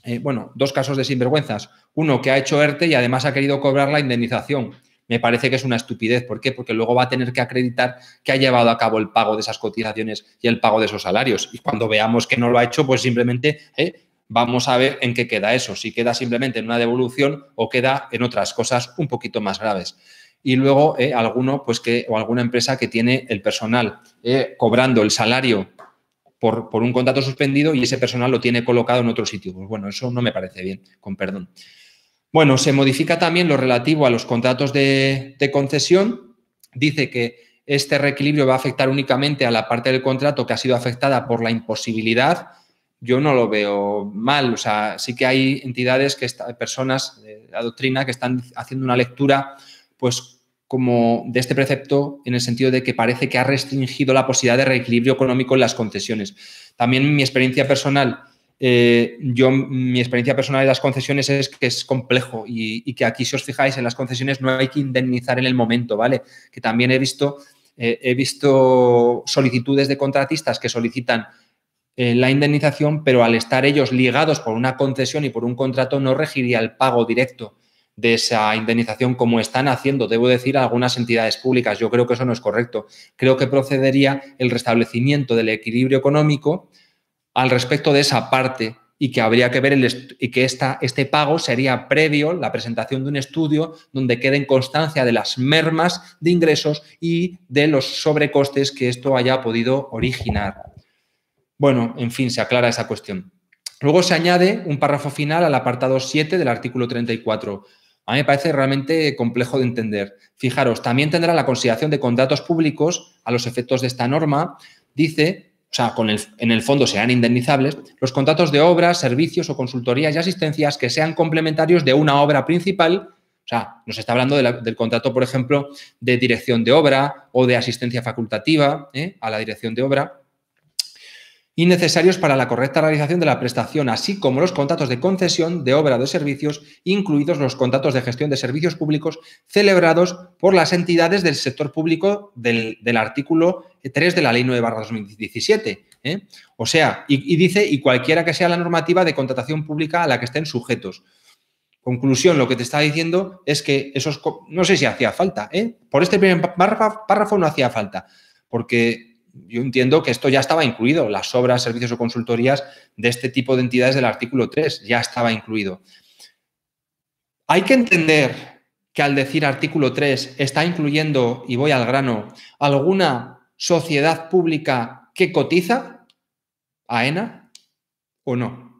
eh, bueno, dos casos de sinvergüenzas. Uno que ha hecho ERTE y además ha querido cobrar la indemnización. Me parece que es una estupidez. ¿Por qué? Porque luego va a tener que acreditar que ha llevado a cabo el pago de esas cotizaciones y el pago de esos salarios. Y cuando veamos que no lo ha hecho, pues simplemente eh, vamos a ver en qué queda eso, si queda simplemente en una devolución o queda en otras cosas un poquito más graves y luego eh, alguno pues que, o alguna empresa que tiene el personal eh, cobrando el salario por, un contrato suspendido y ese personal lo tiene colocado en otro sitio. Pues bueno, eso no me parece bien, con perdón. Bueno, se modifica también lo relativo a los contratos de, concesión. Dice que este reequilibrio va a afectar únicamente a la parte del contrato que ha sido afectada por la imposibilidad, yo no lo veo mal. O sea, sí que hay entidades que personas de la doctrina que están haciendo una lectura, pues como de este precepto en el sentido de que parece que ha restringido la posibilidad de reequilibrio económico en las concesiones. También mi experiencia personal, eh, yo, mi experiencia personal de las concesiones es que es complejo y, que aquí, si os fijáis, en las concesiones no hay que indemnizar en el momento, ¿vale? Que también he visto, eh, he visto solicitudes de contratistas que solicitan eh, la indemnización, pero al estar ellos ligados por una concesión y por un contrato no regiría el pago directo de esa indemnización como están haciendo, debo decir, algunas entidades públicas. Yo creo que eso no es correcto. Creo que procedería el restablecimiento del equilibrio económico al respecto de esa parte y que habría que ver el y que este pago sería previo la presentación de un estudio donde quede en constancia de las mermas de ingresos y de los sobrecostes que esto haya podido originar. Bueno, en fin, se aclara esa cuestión. Luego se añade un párrafo final al apartado 7 del artículo 34 a mí me parece realmente complejo de entender. Fijaros, también tendrá la consideración de contratos públicos a los efectos de esta norma. Dice o sea, con en el fondo serán indemnizables, los contratos de obras, servicios o consultorías y asistencias que sean complementarios de una obra principal. O sea, nos está hablando del contrato, por ejemplo, de dirección de obra o de asistencia facultativa ¿eh? a la dirección de obra y necesarios para la correcta realización de la prestación, así como los contratos de concesión de obra de servicios, incluidos los contratos de gestión de servicios públicos celebrados por las entidades del sector público del, artículo 3 de la Ley 9-2017. ¿eh? O sea, y, dice, y cualquiera que sea la normativa de contratación pública a la que estén sujetos. Conclusión, lo que te está diciendo es que esos, no sé si hacía falta, ¿eh? por este primer párrafo no hacía falta, porque yo entiendo que esto ya estaba incluido, las obras, servicios o consultorías de este tipo de entidades del artículo 3 ya estaba incluido. Hay que entender que al decir artículo 3 está incluyendo, y voy al grano, alguna sociedad pública que cotiza, AENA, o no.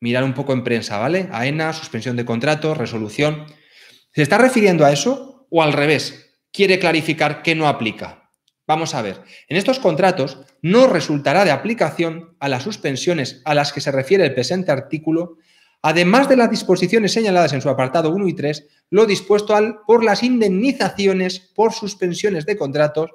Mirar un poco en prensa, ¿vale? AENA, suspensión de contrato, resolución. ¿Se está refiriendo a eso o al revés? Quiere clarificar que no aplica. Vamos a ver, en estos contratos no resultará de aplicación a las suspensiones a las que se refiere el presente artículo, además de las disposiciones señaladas en su apartado 1 y 3, lo dispuesto al, por las indemnizaciones por suspensiones de contratos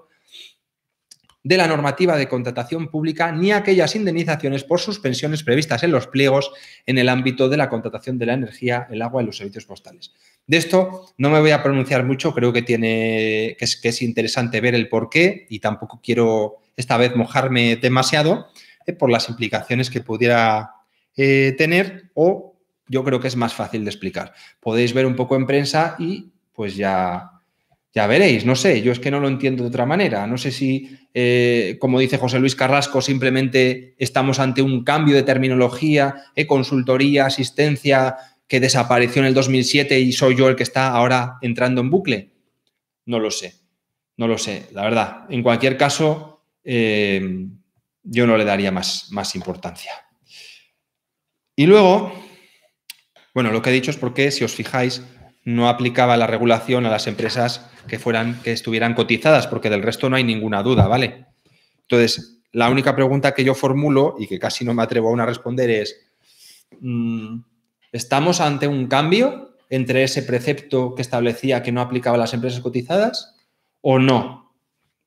de la normativa de contratación pública, ni aquellas indemnizaciones por suspensiones previstas en los pliegos en el ámbito de la contratación de la energía, el agua y los servicios postales. De esto no me voy a pronunciar mucho, creo que, tiene, que es, interesante ver el porqué y tampoco quiero esta vez mojarme demasiado eh, por las implicaciones que pudiera eh, tener o yo creo que es más fácil de explicar. Podéis ver un poco en prensa y pues ya, ya veréis, no sé, yo es que no lo entiendo de otra manera. No sé si, eh, como dice José Luis Carrasco, simplemente estamos ante un cambio de terminología, consultoría, asistencia, que desapareció en el 2007 y soy yo el que está ahora entrando en bucle? No lo sé, no lo sé, la verdad. En cualquier caso, eh, yo no le daría más, más importancia. Y luego, bueno, lo que he dicho es porque, si os fijáis, no aplicaba la regulación a las empresas que, fueran, que estuvieran cotizadas, porque del resto no hay ninguna duda, ¿vale? Entonces, la única pregunta que yo formulo y que casi no me atrevo aún a responder es, mm, ¿Estamos ante un cambio entre ese precepto que establecía que no aplicaba a las empresas cotizadas o no?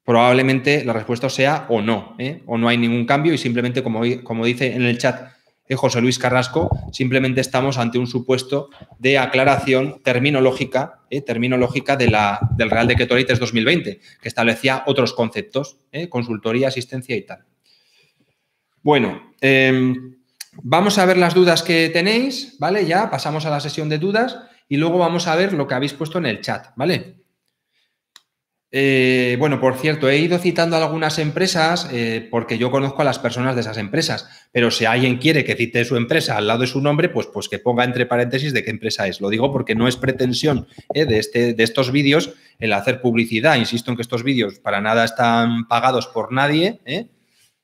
Probablemente la respuesta sea o no, ¿eh? o no hay ningún cambio y simplemente, como, como dice en el chat eh, José Luis Carrasco, simplemente estamos ante un supuesto de aclaración terminológica, ¿eh? terminológica de la, del Real Decreto Ley 2020, que establecía otros conceptos, consultoría, asistencia y tal. Bueno, em, Vamos a ver las dudas que tenéis, ¿vale? Ya pasamos a la sesión de dudas y luego vamos a ver lo que habéis puesto en el chat, ¿vale? Eh, bueno, por cierto, he ido citando algunas empresas eh, porque yo conozco a las personas de esas empresas, pero si alguien quiere que cite su empresa al lado de su nombre, pues, pues que ponga entre paréntesis de qué empresa es. Lo digo porque no es pretensión eh, de, este, de estos vídeos el hacer publicidad. Insisto en que estos vídeos para nada están pagados por nadie, ¿eh?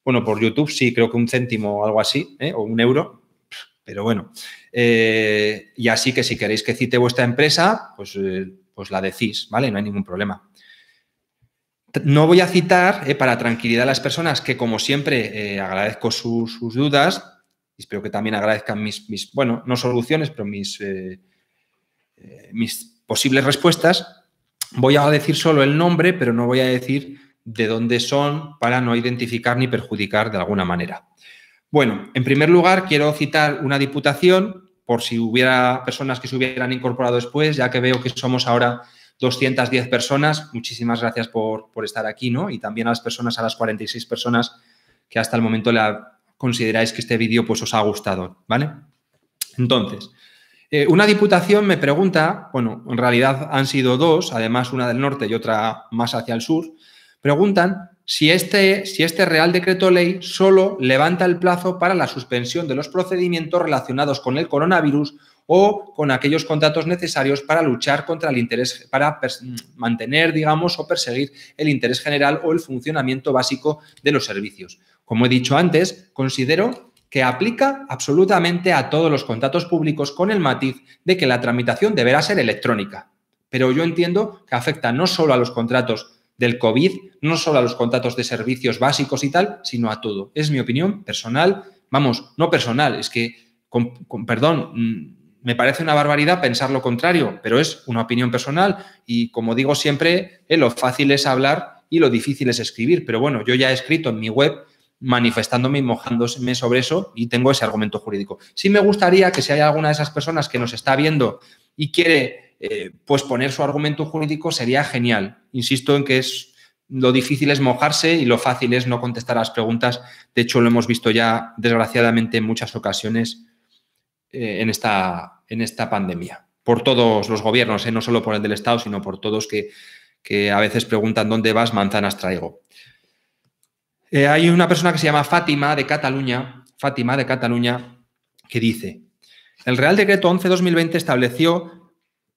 Bueno, por YouTube sí, creo que un céntimo o algo así, ¿eh? o un euro, pero bueno. Eh, y así que si queréis que cite vuestra empresa, pues, eh, pues la decís, ¿vale? No hay ningún problema. No voy a citar, para tranquilidad a las personas, que como siempre agradezco sus dudas y espero que también agradezcan mis, bueno, no soluciones, pero mis posibles respuestas. Voy a decir solo el nombre, pero no voy a decir de dónde son para no identificar ni perjudicar de alguna manera. Bueno, en primer lugar quiero citar una diputación por si hubiera personas que se hubieran incorporado después, ya que veo que somos ahora 210 personas. Muchísimas gracias por, estar aquí, ¿no? Y también a las personas, a las 46 personas que hasta el momento la consideráis que este vídeo pues os ha gustado, ¿vale? Entonces, eh, una diputación me pregunta, bueno, en realidad han sido dos, además una del norte y otra más hacia el sur, Preguntan si este, si este Real Decreto Ley solo levanta el plazo para la suspensión de los procedimientos relacionados con el coronavirus o con aquellos contratos necesarios para luchar contra el interés, para mantener, digamos, o perseguir el interés general o el funcionamiento básico de los servicios. Como he dicho antes, considero que aplica absolutamente a todos los contratos públicos con el matiz de que la tramitación deberá ser electrónica. Pero yo entiendo que afecta no solo a los contratos del COVID, no solo a los contratos de servicios básicos y tal, sino a todo. Es mi opinión personal, vamos, no personal, es que, con, perdón, mm, me parece una barbaridad pensar lo contrario, pero es una opinión personal y como digo siempre, eh, lo fácil es hablar y lo difícil es escribir, pero bueno, yo ya he escrito en mi web manifestándome y mojándome sobre eso y tengo ese argumento jurídico. Sí me gustaría que si hay alguna de esas personas que nos está viendo y quiere eh, pues poner su argumento jurídico sería genial. Insisto en que es lo difícil es mojarse y lo fácil es no contestar a las preguntas. De hecho, lo hemos visto ya, desgraciadamente, en muchas ocasiones eh, en, esta, en, esta, pandemia. Por todos los gobiernos, eh, no solo por el del Estado, sino por todos que, que a veces preguntan dónde vas, manzanas traigo. hay una persona que se llama Fátima de Cataluña, Fátima de Cataluña, que dice, el Real Decreto 11-2020 estableció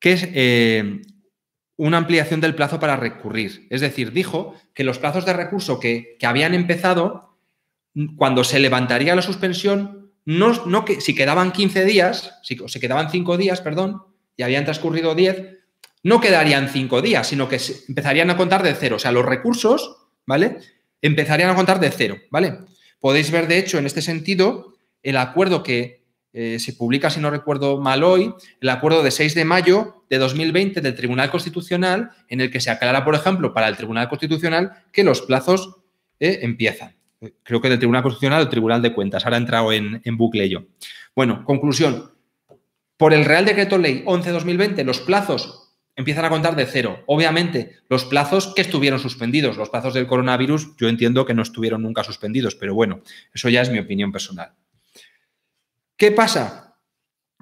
que es eh, una ampliación del plazo para recurrir. Es decir, dijo que los plazos de recurso que, habían empezado, cuando se levantaría la suspensión, no, no que, si quedaban 15 días, si se quedaban 5 días, perdón, y habían transcurrido 10, no quedarían 5 días, sino que empezarían a contar de cero. O sea, los recursos, ¿vale? Empezarían a contar de cero, ¿vale? Podéis ver, de hecho, en este sentido, el acuerdo que eh, se publica, si no recuerdo mal hoy, el acuerdo de 6 de mayo de 2020 del Tribunal Constitucional, en el que se aclara, por ejemplo, para el Tribunal Constitucional que los plazos eh, empiezan. Eh, creo que del Tribunal Constitucional o Tribunal de Cuentas. Ahora he entrado en, en bucle yo. Bueno, conclusión. Por el Real Decreto Ley 11-2020, los plazos empiezan a contar de cero. Obviamente, los plazos que estuvieron suspendidos, los plazos del coronavirus, yo entiendo que no estuvieron nunca suspendidos, pero bueno, eso ya es mi opinión personal. ¿Qué pasa?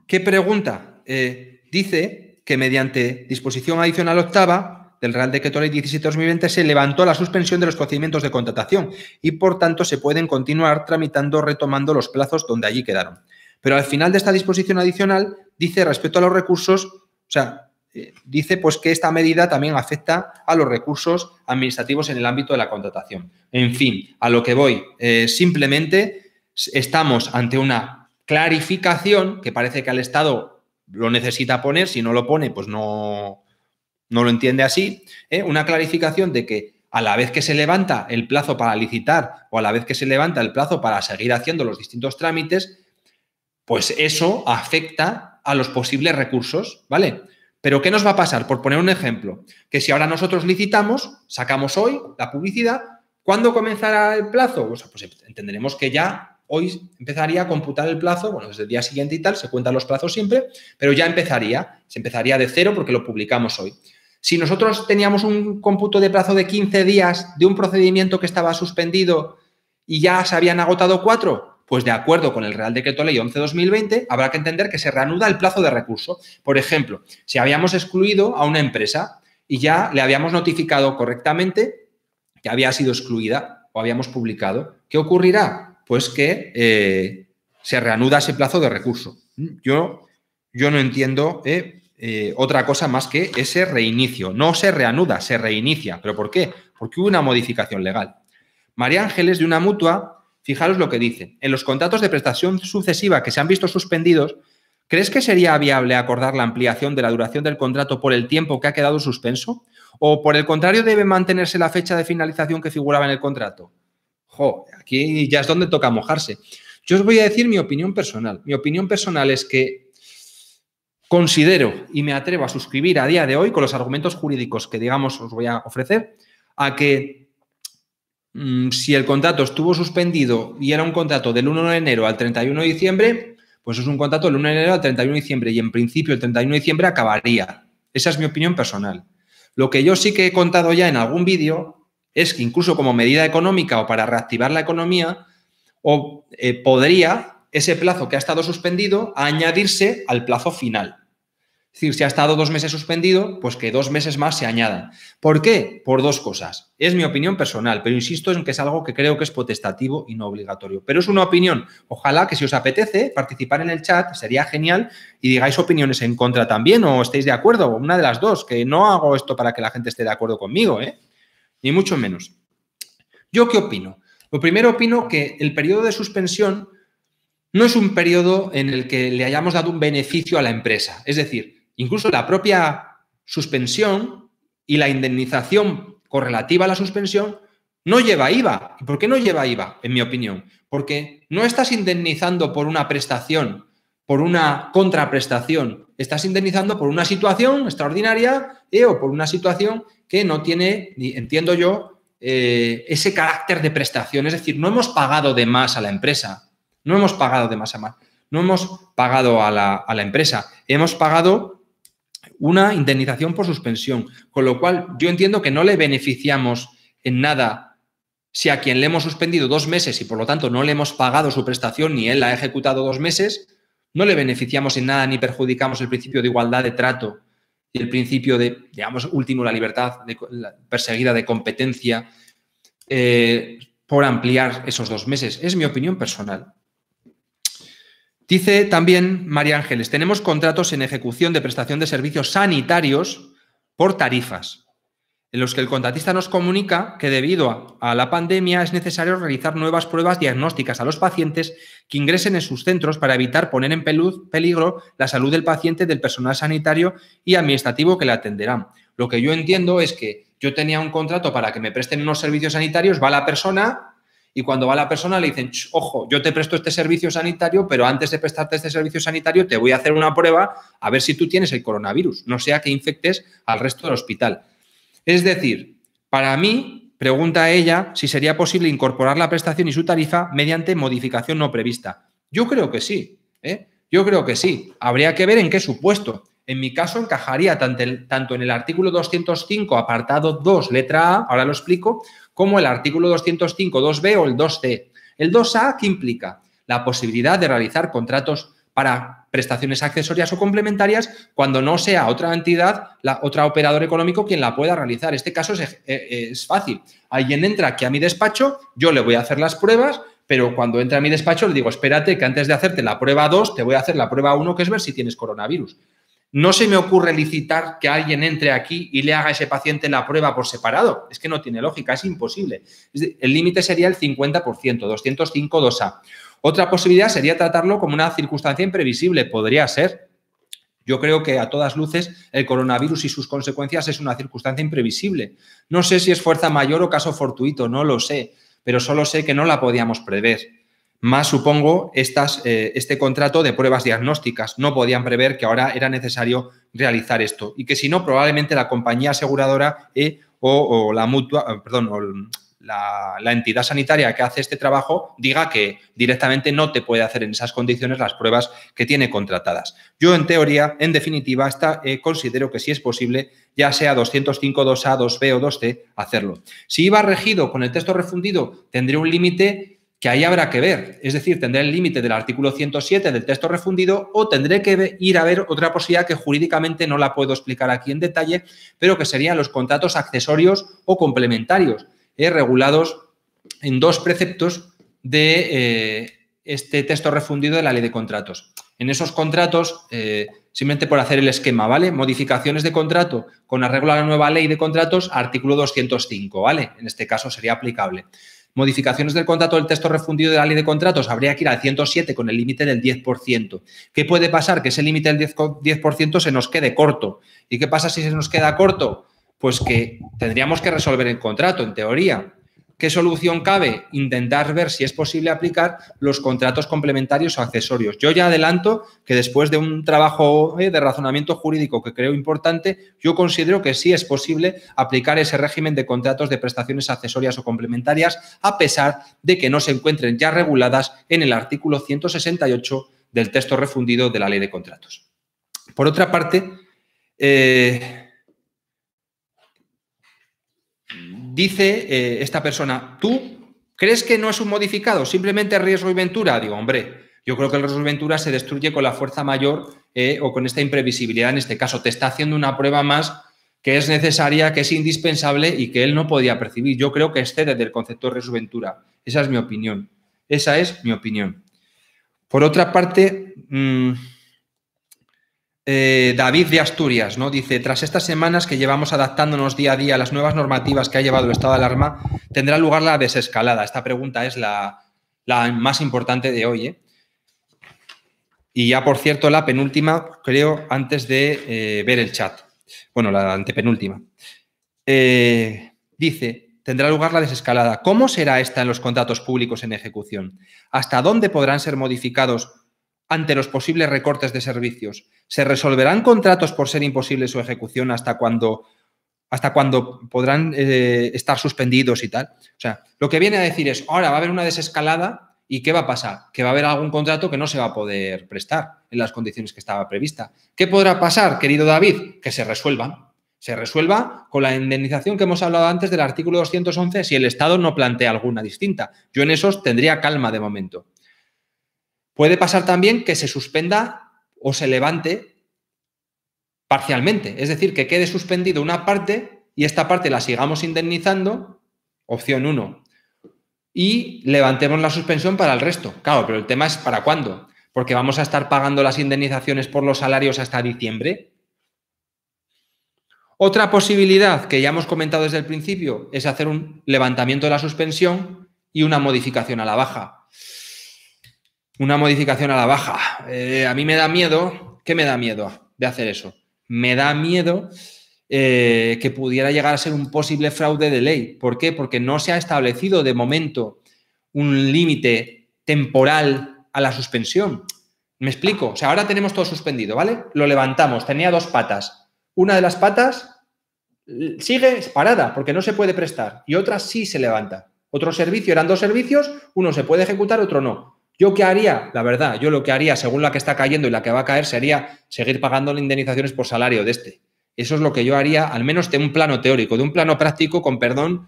¿Qué pregunta? Eh, dice que mediante disposición adicional octava del Real Decreto Ley 17-2020 se levantó la suspensión de los procedimientos de contratación y por tanto se pueden continuar tramitando, retomando los plazos donde allí quedaron. Pero al final de esta disposición adicional dice respecto a los recursos, o sea, eh, dice pues que esta medida también afecta a los recursos administrativos en el ámbito de la contratación. En fin, a lo que voy, eh, simplemente estamos ante una clarificación que parece que al Estado lo necesita poner, si no lo pone, pues no, no lo entiende así, ¿eh? una clarificación de que a la vez que se levanta el plazo para licitar o a la vez que se levanta el plazo para seguir haciendo los distintos trámites, pues eso afecta a los posibles recursos, ¿vale? Pero ¿qué nos va a pasar? Por poner un ejemplo, que si ahora nosotros licitamos, sacamos hoy la publicidad, ¿cuándo comenzará el plazo? pues entenderemos que ya hoy empezaría a computar el plazo, bueno, desde el día siguiente y tal, se cuentan los plazos siempre, pero ya empezaría, se empezaría de cero porque lo publicamos hoy. Si nosotros teníamos un cómputo de plazo de 15 días de un procedimiento que estaba suspendido y ya se habían agotado cuatro, pues de acuerdo con el Real Decreto Ley 11-2020, habrá que entender que se reanuda el plazo de recurso. Por ejemplo, si habíamos excluido a una empresa y ya le habíamos notificado correctamente que había sido excluida o habíamos publicado, ¿qué ocurrirá? pues que eh, se reanuda ese plazo de recurso. Yo, yo no entiendo eh, eh, otra cosa más que ese reinicio. No se reanuda, se reinicia. ¿Pero por qué? Porque hubo una modificación legal. María Ángeles de una mutua, fijaros lo que dice. En los contratos de prestación sucesiva que se han visto suspendidos, ¿crees que sería viable acordar la ampliación de la duración del contrato por el tiempo que ha quedado suspenso? ¿O por el contrario debe mantenerse la fecha de finalización que figuraba en el contrato? aquí ya es donde toca mojarse. Yo os voy a decir mi opinión personal. Mi opinión personal es que considero y me atrevo a suscribir a día de hoy, con los argumentos jurídicos que, digamos, os voy a ofrecer, a que mm, si el contrato estuvo suspendido y era un contrato del 1 de enero al 31 de diciembre, pues es un contrato del 1 de enero al 31 de diciembre y en principio el 31 de diciembre acabaría. Esa es mi opinión personal. Lo que yo sí que he contado ya en algún vídeo es que incluso como medida económica o para reactivar la economía, eh, podría ese plazo que ha estado suspendido añadirse al plazo final. Es decir, si ha estado dos meses suspendido, pues que dos meses más se añadan. ¿Por qué? Por dos cosas. Es mi opinión personal, pero insisto en que es algo que creo que es potestativo y no obligatorio. Pero es una opinión. Ojalá que si os apetece participar en el chat, sería genial y digáis opiniones en contra también o estéis de acuerdo, una de las dos, que no hago esto para que la gente esté de acuerdo conmigo, ¿eh? ni mucho menos. ¿Yo qué opino? Lo primero opino que el periodo de suspensión no es un periodo en el que le hayamos dado un beneficio a la empresa. Es decir, incluso la propia suspensión y la indemnización correlativa a la suspensión no lleva IVA. ¿Y por qué no lleva IVA, en mi opinión? Porque no estás indemnizando por una prestación, por una contraprestación, estás indemnizando por una situación extraordinaria eh, o por una situación que no tiene, entiendo yo, eh, ese carácter de prestación. Es decir, no hemos pagado de más a la empresa. No hemos pagado de más a más. No hemos pagado a la, a la empresa. Hemos pagado una indemnización por suspensión. Con lo cual, yo entiendo que no le beneficiamos en nada si a quien le hemos suspendido dos meses y por lo tanto no le hemos pagado su prestación ni él la ha ejecutado dos meses, no le beneficiamos en nada ni perjudicamos el principio de igualdad de trato y el principio de, digamos, último, la libertad de, perseguida de competencia eh, por ampliar esos dos meses. Es mi opinión personal. Dice también María Ángeles, tenemos contratos en ejecución de prestación de servicios sanitarios por tarifas en los que el contratista nos comunica que debido a, la pandemia es necesario realizar nuevas pruebas diagnósticas a los pacientes que ingresen en sus centros para evitar poner en peligro la salud del paciente, del personal sanitario y administrativo que le atenderán. Lo que yo entiendo es que yo tenía un contrato para que me presten unos servicios sanitarios, va la persona y cuando va la persona le dicen, ojo, yo te presto este servicio sanitario, pero antes de prestarte este servicio sanitario te voy a hacer una prueba a ver si tú tienes el coronavirus, no sea que infectes al resto del hospital. Es decir, para mí, pregunta ella si sería posible incorporar la prestación y su tarifa mediante modificación no prevista. Yo creo que sí, ¿eh? yo creo que sí. Habría que ver en qué supuesto. En mi caso encajaría tanto, en el artículo 205, apartado 2, letra A, ahora lo explico, como el artículo 205, 2B o el 2C. El 2A, ¿qué implica? La posibilidad de realizar contratos para prestaciones accesorias o complementarias cuando no sea otra entidad, la, otra operador económico quien la pueda realizar. Este caso es, eh, es fácil. Alguien entra aquí a mi despacho, yo le voy a hacer las pruebas, pero cuando entra a mi despacho le digo, espérate que antes de hacerte la prueba 2, te voy a hacer la prueba 1, que es ver si tienes coronavirus. No se me ocurre licitar que alguien entre aquí y le haga a ese paciente la prueba por separado. Es que no tiene lógica, es imposible. El límite sería el 50%, 205, 2A. Otra posibilidad sería tratarlo como una circunstancia imprevisible, podría ser. Yo creo que a todas luces el coronavirus y sus consecuencias es una circunstancia imprevisible. No sé si es fuerza mayor o caso fortuito, no lo sé, pero solo sé que no la podíamos prever. Más supongo estas, eh, este contrato de pruebas diagnósticas. No podían prever que ahora era necesario realizar esto y que si no, probablemente la compañía aseguradora e o, la mutua, perdón, la, entidad sanitaria que hace este trabajo diga que directamente no te puede hacer en esas condiciones las pruebas que tiene contratadas. Yo, en teoría, en definitiva, hasta, eh, considero que si es posible, ya sea 205, 2A, 2B o 2C, hacerlo. Si iba regido con el texto refundido, tendría un límite que ahí habrá que ver. Es decir, tendré el límite del artículo 107 del texto refundido o tendré que ir a ver otra posibilidad que jurídicamente no la puedo explicar aquí en detalle, pero que serían los contratos accesorios o complementarios. Eh, regulados en dos preceptos de eh, este texto refundido de la ley de contratos. En esos contratos, eh, simplemente por hacer el esquema, ¿vale? Modificaciones de contrato con arreglo a la nueva ley de contratos, artículo 205, ¿vale? En este caso sería aplicable. Modificaciones del contrato del texto refundido de la ley de contratos, habría que ir al 107 con el límite del 10%. ¿Qué puede pasar? Que ese límite del 10%, 10 se nos quede corto. ¿Y qué pasa si se nos queda corto? Pues que tendríamos que resolver el contrato, en teoría. ¿Qué solución cabe? Intentar ver si es posible aplicar los contratos complementarios o accesorios. Yo ya adelanto que después de un trabajo eh, de razonamiento jurídico que creo importante, yo considero que sí es posible aplicar ese régimen de contratos de prestaciones accesorias o complementarias, a pesar de que no se encuentren ya reguladas en el artículo 168 del texto refundido de la ley de contratos. Por otra parte, eh, dice eh, esta persona, ¿tú crees que no es un modificado? Simplemente riesgo y ventura. Digo, hombre, yo creo que el riesgo y ventura se destruye con la fuerza mayor eh, o con esta imprevisibilidad en este caso. Te está haciendo una prueba más que es necesaria, que es indispensable y que él no podía percibir. Yo creo que desde el concepto de riesgo y ventura. Esa es mi opinión. Esa es mi opinión. Por otra parte, mm, eh, David de Asturias, ¿no? Dice, tras estas semanas que llevamos adaptándonos día a día a las nuevas normativas que ha llevado el estado de alarma, tendrá lugar la desescalada. Esta pregunta es la, más importante de hoy. ¿eh? Y ya, por cierto, la penúltima, creo, antes de eh, ver el chat. Bueno, la antepenúltima. dice, tendrá lugar la desescalada. ¿Cómo será esta en los contratos públicos en ejecución? ¿Hasta dónde podrán ser modificados ante los posibles recortes de servicios? ¿Se resolverán contratos por ser imposible su ejecución hasta cuando, hasta cuando podrán eh, estar suspendidos y tal? O sea, lo que viene a decir es, ahora va a haber una desescalada y ¿qué va a pasar? Que va a haber algún contrato que no se va a poder prestar en las condiciones que estaba prevista. ¿Qué podrá pasar, querido David? Que se resuelvan. Se resuelva con la indemnización que hemos hablado antes del artículo 211 si el Estado no plantea alguna distinta. Yo en esos tendría calma de momento. Puede pasar también que se suspenda o se levante parcialmente, es decir, que quede suspendido una parte y esta parte la sigamos indemnizando, opción 1, y levantemos la suspensión para el resto. Claro, pero el tema es para cuándo, porque vamos a estar pagando las indemnizaciones por los salarios hasta diciembre. Otra posibilidad que ya hemos comentado desde el principio es hacer un levantamiento de la suspensión y una modificación a la baja una modificación a la baja. Eh, a mí me da miedo, ¿qué me da miedo de hacer eso? Me da miedo eh, que pudiera llegar a ser un posible fraude de ley. ¿Por qué? Porque no se ha establecido de momento un límite temporal a la suspensión. Me explico. O sea, ahora tenemos todo suspendido, ¿vale? Lo levantamos, tenía dos patas. Una de las patas sigue parada porque no se puede prestar y otra sí se levanta. Otro servicio, eran dos servicios, uno se puede ejecutar, otro no. ¿Yo qué haría? La verdad, yo lo que haría, según la que está cayendo y la que va a caer, sería seguir pagando indemnizaciones por salario de este. Eso es lo que yo haría, al menos de un plano teórico. De un plano práctico, con perdón,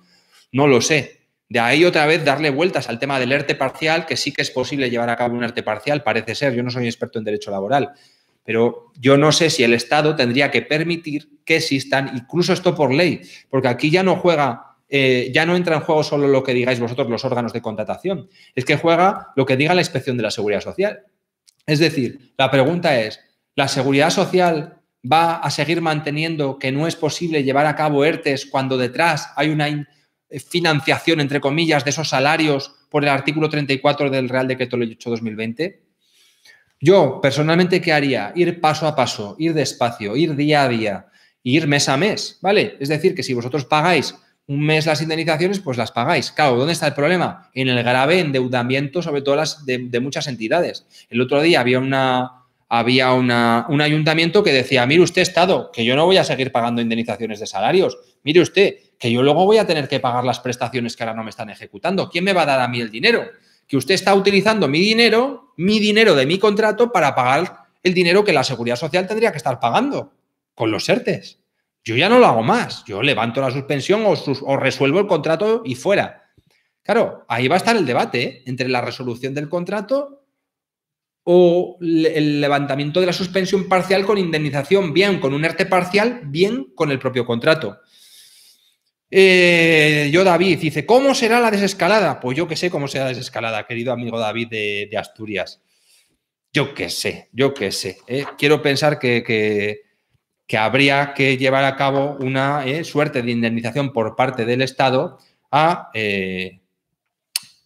no lo sé. De ahí otra vez darle vueltas al tema del ERTE parcial, que sí que es posible llevar a cabo un ERTE parcial, parece ser. Yo no soy experto en derecho laboral, pero yo no sé si el Estado tendría que permitir que existan, incluso esto por ley, porque aquí ya no juega eh, ya no entra en juego solo lo que digáis vosotros los órganos de contratación, es que juega lo que diga la inspección de la seguridad social. Es decir, la pregunta es, ¿la seguridad social va a seguir manteniendo que no es posible llevar a cabo ERTES cuando detrás hay una eh, financiación, entre comillas, de esos salarios por el artículo 34 del Real Decreto Ley 8-2020? Yo, personalmente, ¿qué haría? Ir paso a paso, ir despacio, ir día a día, ir mes a mes, ¿vale? Es decir, que si vosotros pagáis un mes las indemnizaciones, pues las pagáis. Claro, ¿dónde está el problema? En el grave endeudamiento, sobre todo las de, muchas entidades. El otro día había una, había una, un ayuntamiento que decía, mire usted, Estado, que yo no voy a seguir pagando indemnizaciones de salarios, mire usted, que yo luego voy a tener que pagar las prestaciones que ahora no me están ejecutando. ¿Quién me va a dar a mí el dinero? Que usted está utilizando mi dinero, mi dinero de mi contrato, para pagar el dinero que la seguridad social tendría que estar pagando con los ERTES yo ya no lo hago más. Yo levanto la suspensión o, resuelvo el contrato y fuera. Claro, ahí va a estar el debate ¿eh? entre la resolución del contrato o el levantamiento de la suspensión parcial con indemnización, bien con un ERTE parcial, bien con el propio contrato. Eh, yo, David, dice, ¿cómo será la desescalada? Pues yo que sé cómo será la desescalada, querido amigo David de, Asturias. Yo que sé, yo que sé. ¿eh? Quiero pensar que que habría que llevar a cabo una eh, suerte de indemnización por parte del Estado eh,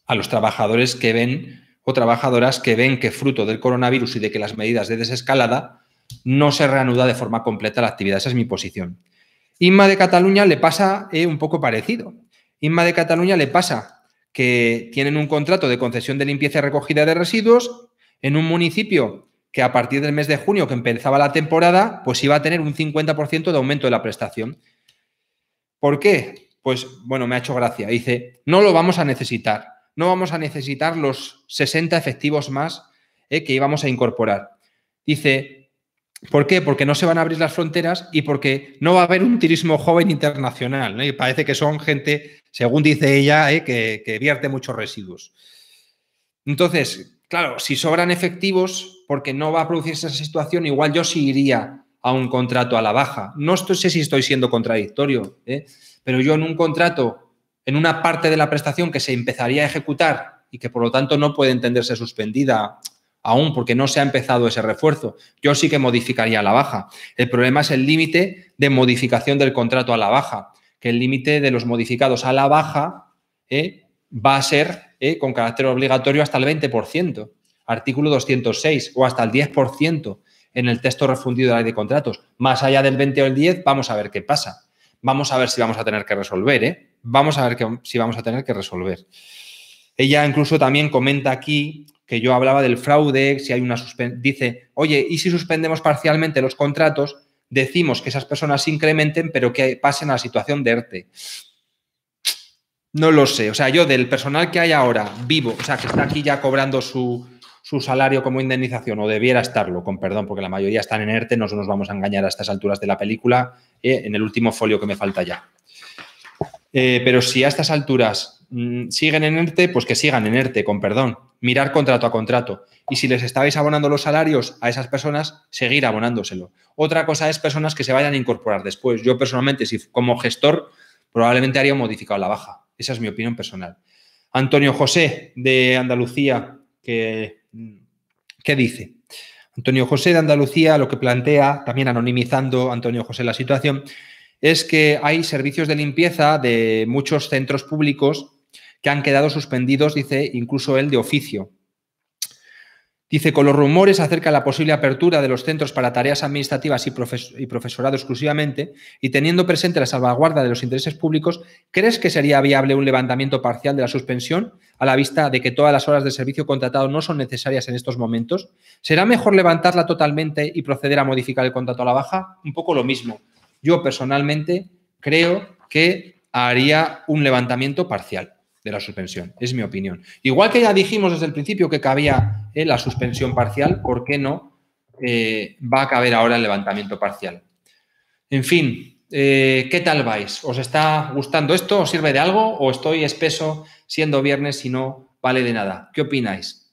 a, los trabajadores que ven o trabajadoras que ven que fruto del coronavirus y de que las medidas de desescalada no se reanuda de forma completa la actividad. Esa es mi posición. Inma de Cataluña le pasa eh, un poco parecido. Inma de Cataluña le pasa que tienen un contrato de concesión de limpieza y recogida de residuos en un municipio que a partir del mes de junio que empezaba la temporada, pues iba a tener un 50% de aumento de la prestación. ¿Por qué? Pues bueno, me ha hecho gracia. Dice, no lo vamos a necesitar. No vamos a necesitar los 60 efectivos más eh, que íbamos a incorporar. Dice, ¿por qué? Porque no se van a abrir las fronteras y porque no va a haber un turismo joven internacional. Y parece que son gente, según dice ella, eh, que, que vierte muchos residuos. Entonces, claro, si sobran efectivos, porque no va a producirse esa situación, igual yo sí iría a un contrato a la baja. No sé si estoy siendo contradictorio, ¿eh? pero yo en un contrato, en una parte de la prestación que se empezaría a ejecutar y que por lo tanto no puede entenderse suspendida aún porque no se ha empezado ese refuerzo, yo sí que modificaría a la baja. El problema es el límite de modificación del contrato a la baja, que el límite de los modificados a la baja ¿eh? va a ser eh, con carácter obligatorio hasta el 20%, artículo 206, o hasta el 10% en el texto refundido de la ley de contratos. Más allá del 20 o el 10, vamos a ver qué pasa. Vamos a ver si vamos a tener que resolver, ¿eh? Vamos a ver si vamos a tener que resolver. Ella incluso también comenta aquí que yo hablaba del fraude, si hay una dice, oye, ¿y si suspendemos parcialmente los contratos? Decimos que esas personas se incrementen, pero que pasen a la situación de ERTE. No lo sé. O sea, yo del personal que hay ahora vivo, o sea, que está aquí ya cobrando su, salario como indemnización, o debiera estarlo, con perdón, porque la mayoría están en ERTE, no nos vamos a engañar a estas alturas de la película, eh, en el último folio que me falta ya. Eh, pero si a estas alturas mm, siguen en ERTE, pues que sigan en ERTE, con perdón. Mirar contrato a contrato. Y si les estabais abonando los salarios a esas personas, seguir abonándoselo. Otra cosa es personas que se vayan a incorporar después. Yo personalmente, si como gestor, probablemente haría modificado la baja esa es mi opinión personal. Antonio José de Andalucía, ¿qué dice? Antonio José de Andalucía lo que plantea, también anonimizando Antonio José la situación, es que hay servicios de limpieza de muchos centros públicos que han quedado suspendidos, dice incluso él, de oficio. Dice, con los rumores acerca de la posible apertura de los centros para tareas administrativas y, profesorado exclusivamente, y teniendo presente la salvaguarda de los intereses públicos, ¿crees que sería viable un levantamiento parcial de la suspensión a la vista de que todas las horas de servicio contratado no son necesarias en estos momentos? ¿Será mejor levantarla totalmente y proceder a modificar el contrato a la baja? Un poco lo mismo. Yo personalmente creo que haría un levantamiento parcial de la suspensión. Es mi opinión. Igual que ya dijimos desde el principio que cabía eh, la suspensión parcial, ¿por qué no eh, va a caber ahora el levantamiento parcial? En fin, eh, ¿qué tal vais? ¿Os está gustando esto? ¿Os sirve de algo? ¿O estoy espeso siendo viernes y no vale de nada? ¿Qué opináis?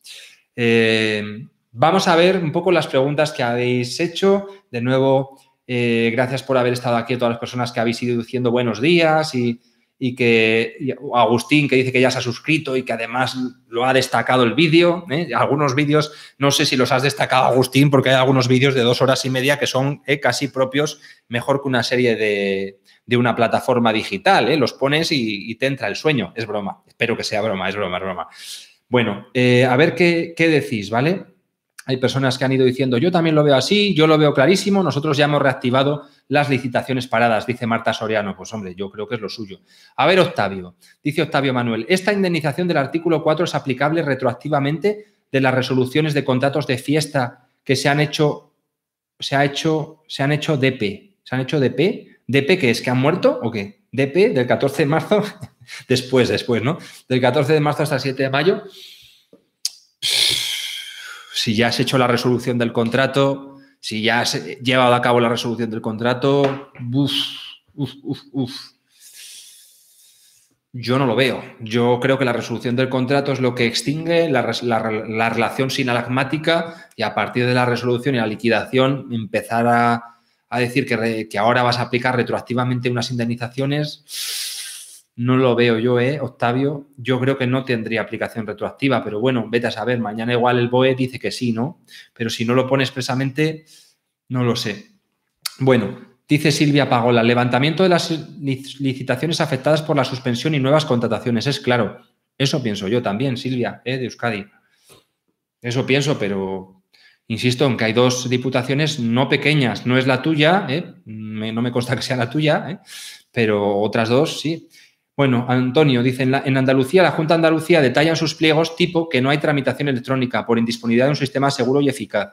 vamos a ver un poco las preguntas que habéis hecho. De nuevo, gracias por haber estado aquí a todas las personas que habéis ido diciendo buenos días y y que Agustín, que dice que ya se ha suscrito y que además lo ha destacado el vídeo. ¿eh? Algunos vídeos, no sé si los has destacado, Agustín, porque hay algunos vídeos de dos horas y media que son eh, casi propios, mejor que una serie de, de una plataforma digital. ¿eh? Los pones y, te entra el sueño. Es broma. Espero que sea broma, es broma, es broma. Bueno, a ver qué, qué decís, ¿vale? hay personas que han ido diciendo, yo también lo veo así, yo lo veo clarísimo, nosotros ya hemos reactivado las licitaciones paradas, dice Marta Soriano. Pues hombre, yo creo que es lo suyo. A ver, Octavio, dice Octavio Manuel, esta indemnización del artículo 4 es aplicable retroactivamente de las resoluciones de contratos de fiesta que se han hecho, se ha hecho, se han hecho DP. ¿Se han hecho DP? ¿DP qué es? ¿Que han muerto o qué? DP del 14 de marzo, después, después, ¿no? Del 14 de marzo hasta el 7 de mayo si ya has hecho la resolución del contrato, si ya has eh, llevado a cabo la resolución del contrato, uff, Yo no lo veo. Yo creo que la resolución del contrato es lo que extingue la, relación sinalagmática y a partir de la resolución y la liquidación empezar a, decir que ahora vas a aplicar retroactivamente unas indemnizaciones no lo veo yo, ¿eh? Octavio, yo creo que no tendría aplicación retroactiva, pero bueno, vete a saber, mañana igual el BOE dice que sí, ¿no? Pero si no lo pone expresamente, no lo sé. Bueno, dice Silvia Pagola, levantamiento de las licitaciones afectadas por la suspensión y nuevas contrataciones, es claro. Eso pienso yo también, Silvia, ¿eh? de Euskadi. Eso pienso, pero insisto en hay dos diputaciones no pequeñas. No es la tuya, ¿eh? no me consta que sea la tuya, ¿eh? pero otras dos sí. Bueno, Antonio dice, en, Andalucía, la Junta de Andalucía detalla en sus pliegos tipo que no hay tramitación electrónica por indisponibilidad de un sistema seguro y eficaz.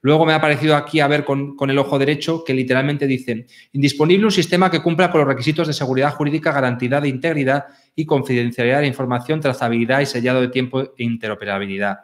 Luego me ha parecido aquí a ver con, el ojo derecho que literalmente dicen, indisponible un sistema que cumpla con los requisitos de seguridad jurídica, garantía de integridad y confidencialidad de información, trazabilidad y sellado de tiempo e interoperabilidad.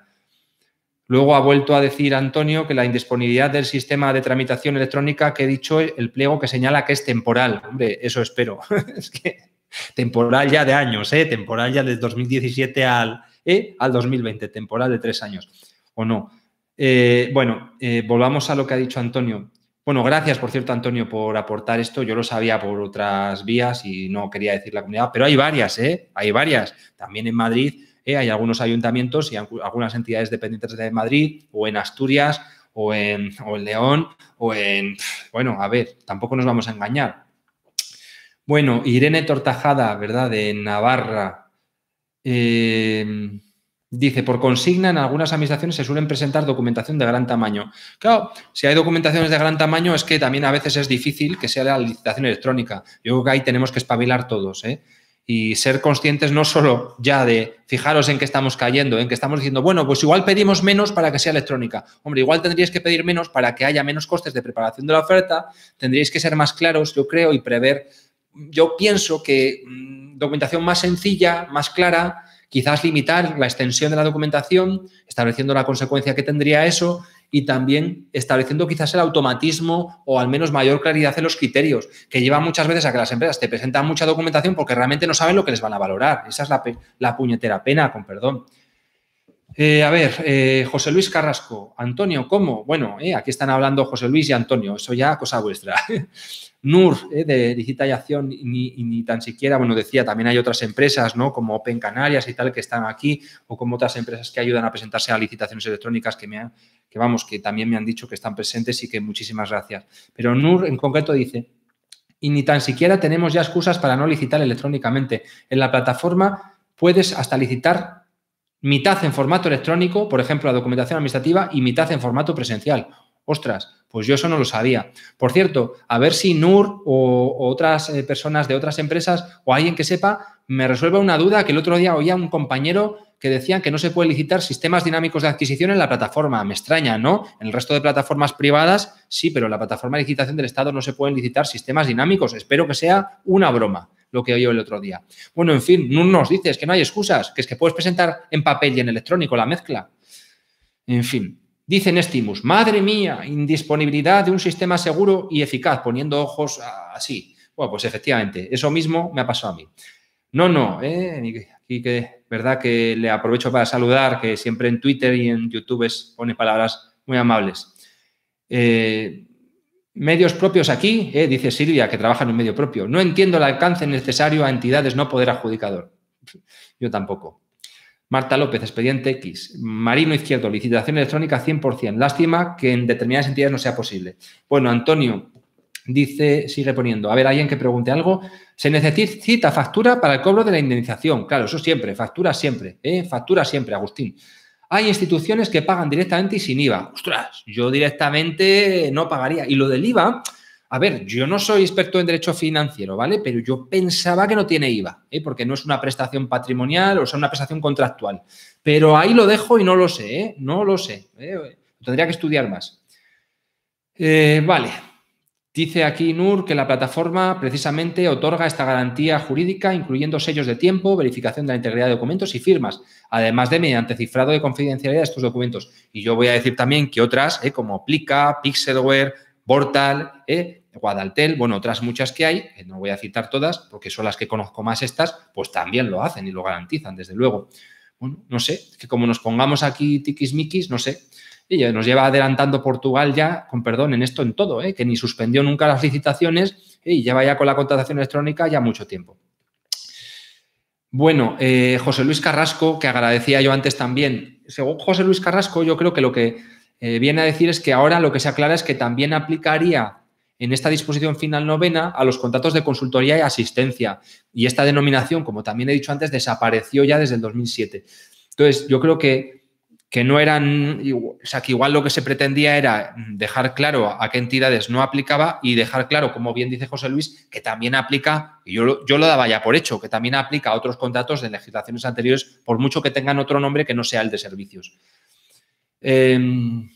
Luego ha vuelto a decir Antonio que la indisponibilidad del sistema de tramitación electrónica que he dicho, el pliego que señala que es temporal. Hombre, eso espero. es que Temporal ya de años, ¿eh? temporal ya del 2017 al, ¿eh? al 2020, temporal de tres años, ¿o no? Eh, bueno, eh, volvamos a lo que ha dicho Antonio. Bueno, gracias, por cierto, Antonio, por aportar esto. Yo lo sabía por otras vías y no quería decir la comunidad, pero hay varias, ¿eh? Hay varias. También en Madrid hay algunos ayuntamientos y algunas entidades dependientes de Madrid o en Asturias o en León o en... Bueno, a ver, tampoco nos vamos a engañar. Bueno, Irene Tortajada, ¿verdad? De Navarra. Em, dice, por consigna en algunas administraciones se suelen presentar documentación de gran tamaño. Claro, si hay documentaciones de gran tamaño es que también a veces es difícil que sea la licitación electrónica. Yo creo que ahí tenemos que espabilar todos, ¿eh? Y ser conscientes no solo ya de fijaros en qué estamos cayendo, en que estamos diciendo, bueno, pues igual pedimos menos para que sea electrónica. Hombre, igual tendríais que pedir menos para que haya menos costes de preparación de la oferta, tendríais que ser más claros, yo creo, y prever yo pienso que mm, documentación más sencilla, más clara, quizás limitar la extensión de la documentación, estableciendo la consecuencia que tendría eso y también estableciendo quizás el automatismo o al menos mayor claridad en los criterios, que lleva muchas veces a que las empresas te presentan mucha documentación porque realmente no saben lo que les van a valorar. Esa es la puñetera pena, con perdón. Eh, a ver, eh, José Luis Carrasco, Antonio, ¿cómo? Bueno, eh, aquí están hablando José Luis y Antonio, eso ya cosa vuestra. NUR, de digitalización, ni, ni, tan siquiera, bueno, decía, también hay otras empresas, ¿no? Como Open Canarias y tal, que están aquí, o como otras empresas que ayudan a presentarse a licitaciones electrónicas que me que vamos, que también me han dicho que están presentes y que muchísimas gracias. Pero NUR en concreto dice, y ni tan siquiera tenemos ya excusas para no licitar electrónicamente. En la plataforma puedes hasta licitar mitad en formato electrónico, por ejemplo, la documentación administrativa, y mitad en formato presencial. Ostras, pues yo eso no lo sabía. Por cierto, a ver si NUR o, otras eh, personas de otras empresas o alguien que sepa me resuelve una duda que el otro día oía un compañero que decía que no se puede licitar sistemas dinámicos de adquisición en la plataforma. Me extraña, ¿no? En el resto de plataformas privadas sí, pero en la plataforma de licitación del Estado no se pueden licitar sistemas dinámicos. Espero que sea una broma lo que oí el otro día. Bueno, en fin, no nos dices que no hay excusas, que es que puedes presentar en papel y en electrónico la mezcla. En fin, dicen estimus: madre mía, indisponibilidad de un sistema seguro y eficaz, poniendo ojos así. Bueno, pues efectivamente, eso mismo me ha pasado a mí. No, no, eh, aquí que, verdad que le aprovecho para saludar, que siempre en Twitter y en YouTube es, pone palabras muy amables. Eh, medios propios aquí, eh, dice Silvia, que trabaja en un medio propio. No entiendo el alcance necesario a entidades no poder adjudicador. Yo tampoco. Marta López, expediente X. Marino Izquierdo, licitación electrónica 100%. Lástima que en determinadas entidades no sea posible. Bueno, Antonio, Dice, sigue poniendo, a ver, alguien que pregunte algo. Se necesita factura para el cobro de la indemnización. Claro, eso siempre, factura siempre, ¿eh? factura siempre, Agustín. Hay instituciones que pagan directamente y sin IVA. Ostras, yo directamente no pagaría. Y lo del IVA, a ver, yo no soy experto en derecho financiero, ¿vale? Pero yo pensaba que no tiene IVA, ¿eh? porque no es una prestación patrimonial, o sea, una prestación contractual. Pero ahí lo dejo y no lo sé, ¿eh? No lo sé. ¿eh? Tendría que estudiar más. vale. Dice aquí NUR que la plataforma precisamente otorga esta garantía jurídica, incluyendo sellos de tiempo, verificación de la integridad de documentos y firmas, además de mediante cifrado de confidencialidad de estos documentos. Y yo voy a decir también que otras, eh, como Plica, Pixelware, Portal, eh, Guadaltel, bueno, otras muchas que hay, eh, no voy a citar todas porque son las que conozco más estas, pues también lo hacen y lo garantizan, desde luego. Bueno, no sé, que como nos pongamos aquí tiquismiquis, no sé y nos lleva adelantando Portugal ya, con perdón, en esto, en todo, ¿eh? que ni suspendió nunca las licitaciones y lleva ya con la contratación electrónica ya mucho tiempo. Bueno, eh, José Luis Carrasco, que agradecía yo antes también. Según José Luis Carrasco, yo creo que lo que eh, viene a decir es que ahora lo que se aclara es que también aplicaría en esta disposición final novena a los contratos de consultoría y asistencia. Y esta denominación, como también he dicho antes, desapareció ya desde el 2007. Entonces, yo creo que que no eran, o sea, que igual lo que se pretendía era dejar claro a qué entidades no aplicaba y dejar claro, como bien dice José Luis, que también aplica, y yo, lo daba ya por hecho, que también aplica a otros contratos de legislaciones anteriores, por mucho que tengan otro nombre que no sea el de servicios. Em,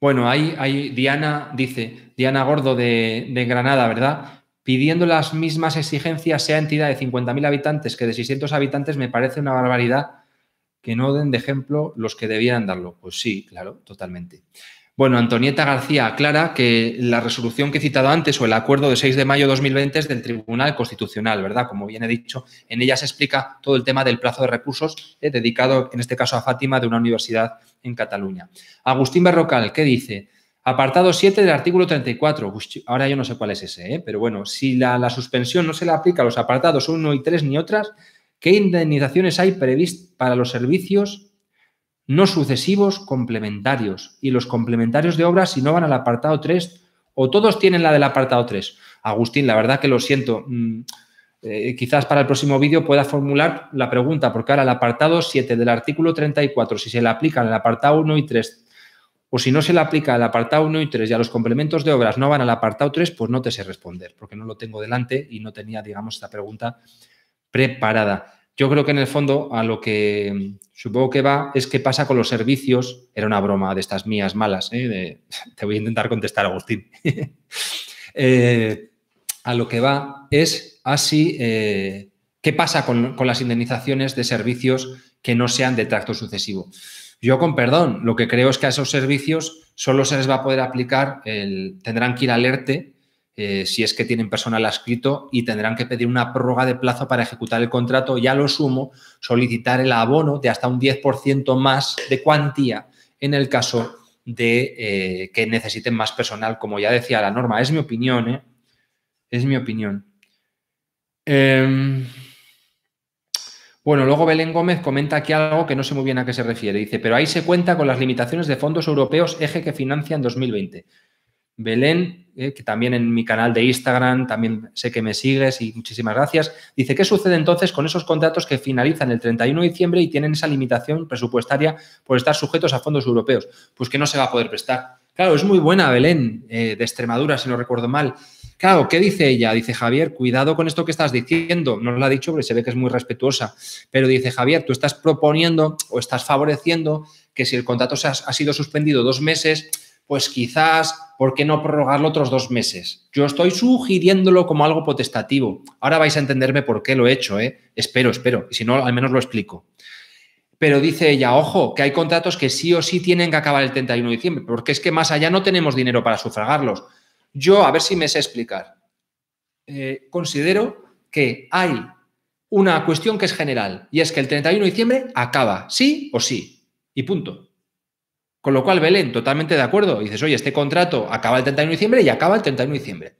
bueno, ahí, Diana dice, Diana Gordo de, de Granada, ¿verdad? pidiendo las mismas exigencias sea entidad de 50.000 habitantes que de 600 habitantes me parece una barbaridad que no den de ejemplo los que debieran darlo. Pues sí, claro, totalmente. Bueno, Antonieta García aclara que la resolución que he citado antes o el acuerdo de 6 de mayo de 2020 es del Tribunal Constitucional, ¿verdad? Como bien he dicho, en ella se explica todo el tema del plazo de recursos eh, dedicado, en este caso, a Fátima de una universidad en Cataluña. Agustín Berrocal, ¿qué dice? Apartado 7 del artículo 34. ahora yo no sé cuál es ese, ¿eh? pero bueno, si la, la suspensión no se le aplica a los apartados 1 y 3 ni otras, ¿Qué indemnizaciones hay previstas para los servicios no sucesivos complementarios? Y los complementarios de obras si no van al apartado 3 o todos tienen la del apartado 3. Agustín, la verdad que lo siento. Mm, eh, quizás para el próximo vídeo pueda formular la pregunta, porque ahora el apartado 7 del artículo 34, si se le aplica al apartado 1 y 3, o si no se le aplica al apartado 1 y 3 y a los complementos de obras no van al apartado 3, pues no te sé responder, porque no lo tengo delante y no tenía, digamos, esta pregunta preparada. Yo creo que en el fondo a lo que mm, supongo que va es qué pasa con los servicios. Era una broma de estas mías malas. ¿eh? te voy a intentar contestar, Agustín. Eh, a lo que va es así eh, qué pasa con, las indemnizaciones de servicios que no sean de tracto sucesivo. Yo, con perdón, lo que creo es que a esos servicios solo se les va a poder aplicar, tendrán que ir alerte, eh, si es que tienen personal adscrito y tendrán que pedir una prórroga de plazo para ejecutar el contrato ya lo sumo solicitar el abono de hasta un 10% más de cuantía en el caso de eh, que necesiten más personal, como ya decía la norma. Es mi opinión, ¿eh? Es mi opinión. Em, bueno, luego Belén Gómez comenta aquí algo que no sé muy bien a qué se refiere. Dice, pero ahí se cuenta con las limitaciones de fondos europeos eje que financian 2020. Belén, eh, que también en mi canal de Instagram, también sé que me sigues y muchísimas gracias, dice, ¿qué sucede entonces con esos contratos que finalizan el 31 de diciembre y tienen esa limitación presupuestaria por estar sujetos a fondos europeos? Pues que no se va a poder prestar. Claro, es muy buena Belén, eh, de Extremadura, si no recuerdo mal. Claro, ¿qué dice ella? Dice Javier, cuidado con esto que estás diciendo. No lo ha dicho porque se ve que es muy respetuosa. Pero dice Javier, tú estás proponiendo o estás favoreciendo que si el contrato ha sido suspendido dos meses, pues quizás, ¿por qué no prorrogarlo otros dos meses? Yo estoy sugiriéndolo como algo potestativo. Ahora vais a entenderme por qué lo he hecho, ¿eh? Espero, espero. Y si no, al menos lo explico. Pero dice ella, ojo, que hay contratos que sí o sí tienen que acabar el 31 de diciembre, porque es que más allá no tenemos dinero para sufragarlos. Yo, a ver si me sé explicar. Eh, considero que hay una cuestión que es general, y es que el 31 de diciembre acaba, sí o sí, y punto. Con lo cual, Belén, totalmente de acuerdo. Dices, oye, este contrato acaba el 31 de diciembre y acaba el 31 de diciembre.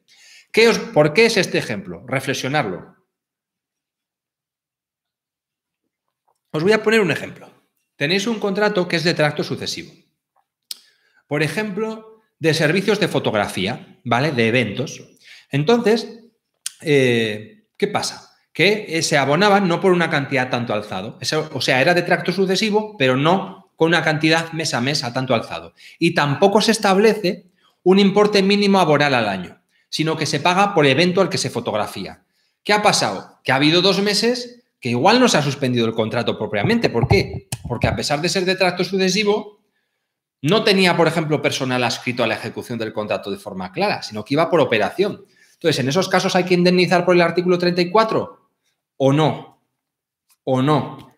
¿Qué os, ¿Por qué es este ejemplo? Reflexionarlo. Os voy a poner un ejemplo. Tenéis un contrato que es de tracto sucesivo. Por ejemplo, de servicios de fotografía, ¿vale? De eventos. Entonces, eh, ¿qué pasa? Que eh, se abonaban no por una cantidad tanto alzado. o sea, era de tracto sucesivo, pero no con una cantidad mes a mes a tanto alzado. Y tampoco se establece un importe mínimo aboral al año, sino que se paga por evento al que se fotografía. ¿Qué ha pasado? Que ha habido dos meses que igual no se ha suspendido el contrato propiamente. ¿Por qué? Porque a pesar de ser de tracto sucesivo, no tenía, por ejemplo, personal adscrito a la ejecución del contrato de forma clara, sino que iba por operación. Entonces, ¿en esos casos hay que indemnizar por el artículo 34? ¿O no? ¿O no?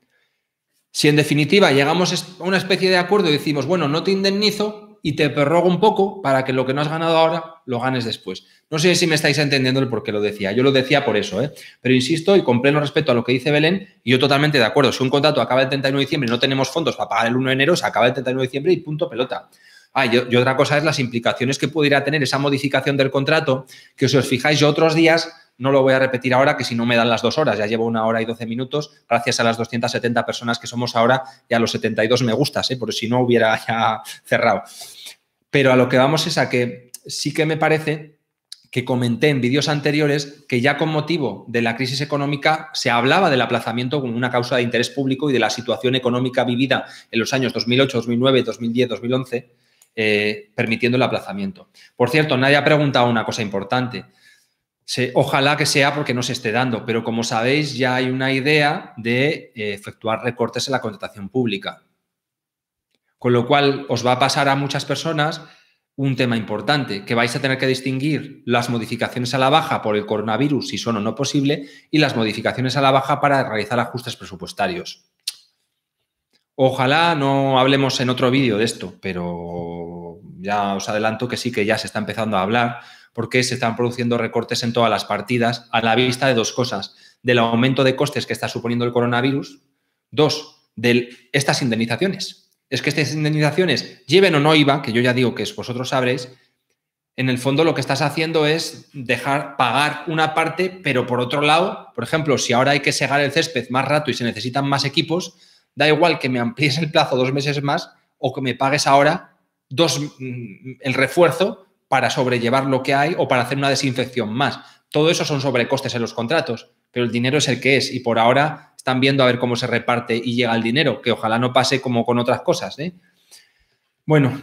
Si en definitiva llegamos a una especie de acuerdo y decimos, bueno, no te indemnizo y te perrogo un poco para que lo que no has ganado ahora lo ganes después. No sé si me estáis entendiendo el por qué lo decía. Yo lo decía por eso, ¿eh? pero insisto y con pleno respeto a lo que dice Belén, y yo totalmente de acuerdo. Si un contrato acaba el 31 de diciembre y no tenemos fondos para pagar el 1 de enero, se acaba el 31 de diciembre y punto pelota. Ah, y, otra cosa es las implicaciones que pudiera tener esa modificación del contrato, que si os fijáis, yo otros días no lo voy a repetir ahora, que si no me dan las dos horas, ya llevo una hora y doce minutos, gracias a las 270 personas que somos ahora y a los 72 me gustas, ¿eh? por si no hubiera ya cerrado. Pero a lo que vamos es a que sí que me parece que comenté en vídeos anteriores que ya con motivo de la crisis económica se hablaba del aplazamiento como una causa de interés público y de la situación económica vivida en los años 2008, 2009, 2010, 2011, permitiendo el aplazamiento. Por cierto, nadie ha preguntado una cosa importante ojalá que sea porque no se esté dando, pero como sabéis ya hay una idea de eh, efectuar recortes en la contratación pública. Con lo cual os va a pasar a muchas personas un tema importante, que vais a tener que distinguir las modificaciones a la baja por el coronavirus, si son o no posible, y las modificaciones a la baja para realizar ajustes presupuestarios. Ojalá no hablemos en otro vídeo de esto, pero ya os adelanto que sí que ya se está empezando a hablar porque se están produciendo recortes en todas las partidas a la vista de dos cosas. Del aumento de costes que está suponiendo el coronavirus. Dos, de estas indemnizaciones. Es que estas indemnizaciones, lleven o no IVA, que yo ya digo que vosotros sabréis, en el fondo lo que estás haciendo es dejar pagar una parte, pero por otro lado, por ejemplo, si ahora hay que segar el césped más rato y se necesitan más equipos, da igual que me amplíes el plazo dos meses más o que me pagues ahora dos, mm, el refuerzo para sobrellevar lo que hay o para hacer una desinfección más. Todo eso son sobrecostes en los contratos, pero el dinero es el que es y por ahora están viendo a ver cómo se reparte y llega el dinero, que ojalá no pase como con otras cosas. ¿eh? Bueno,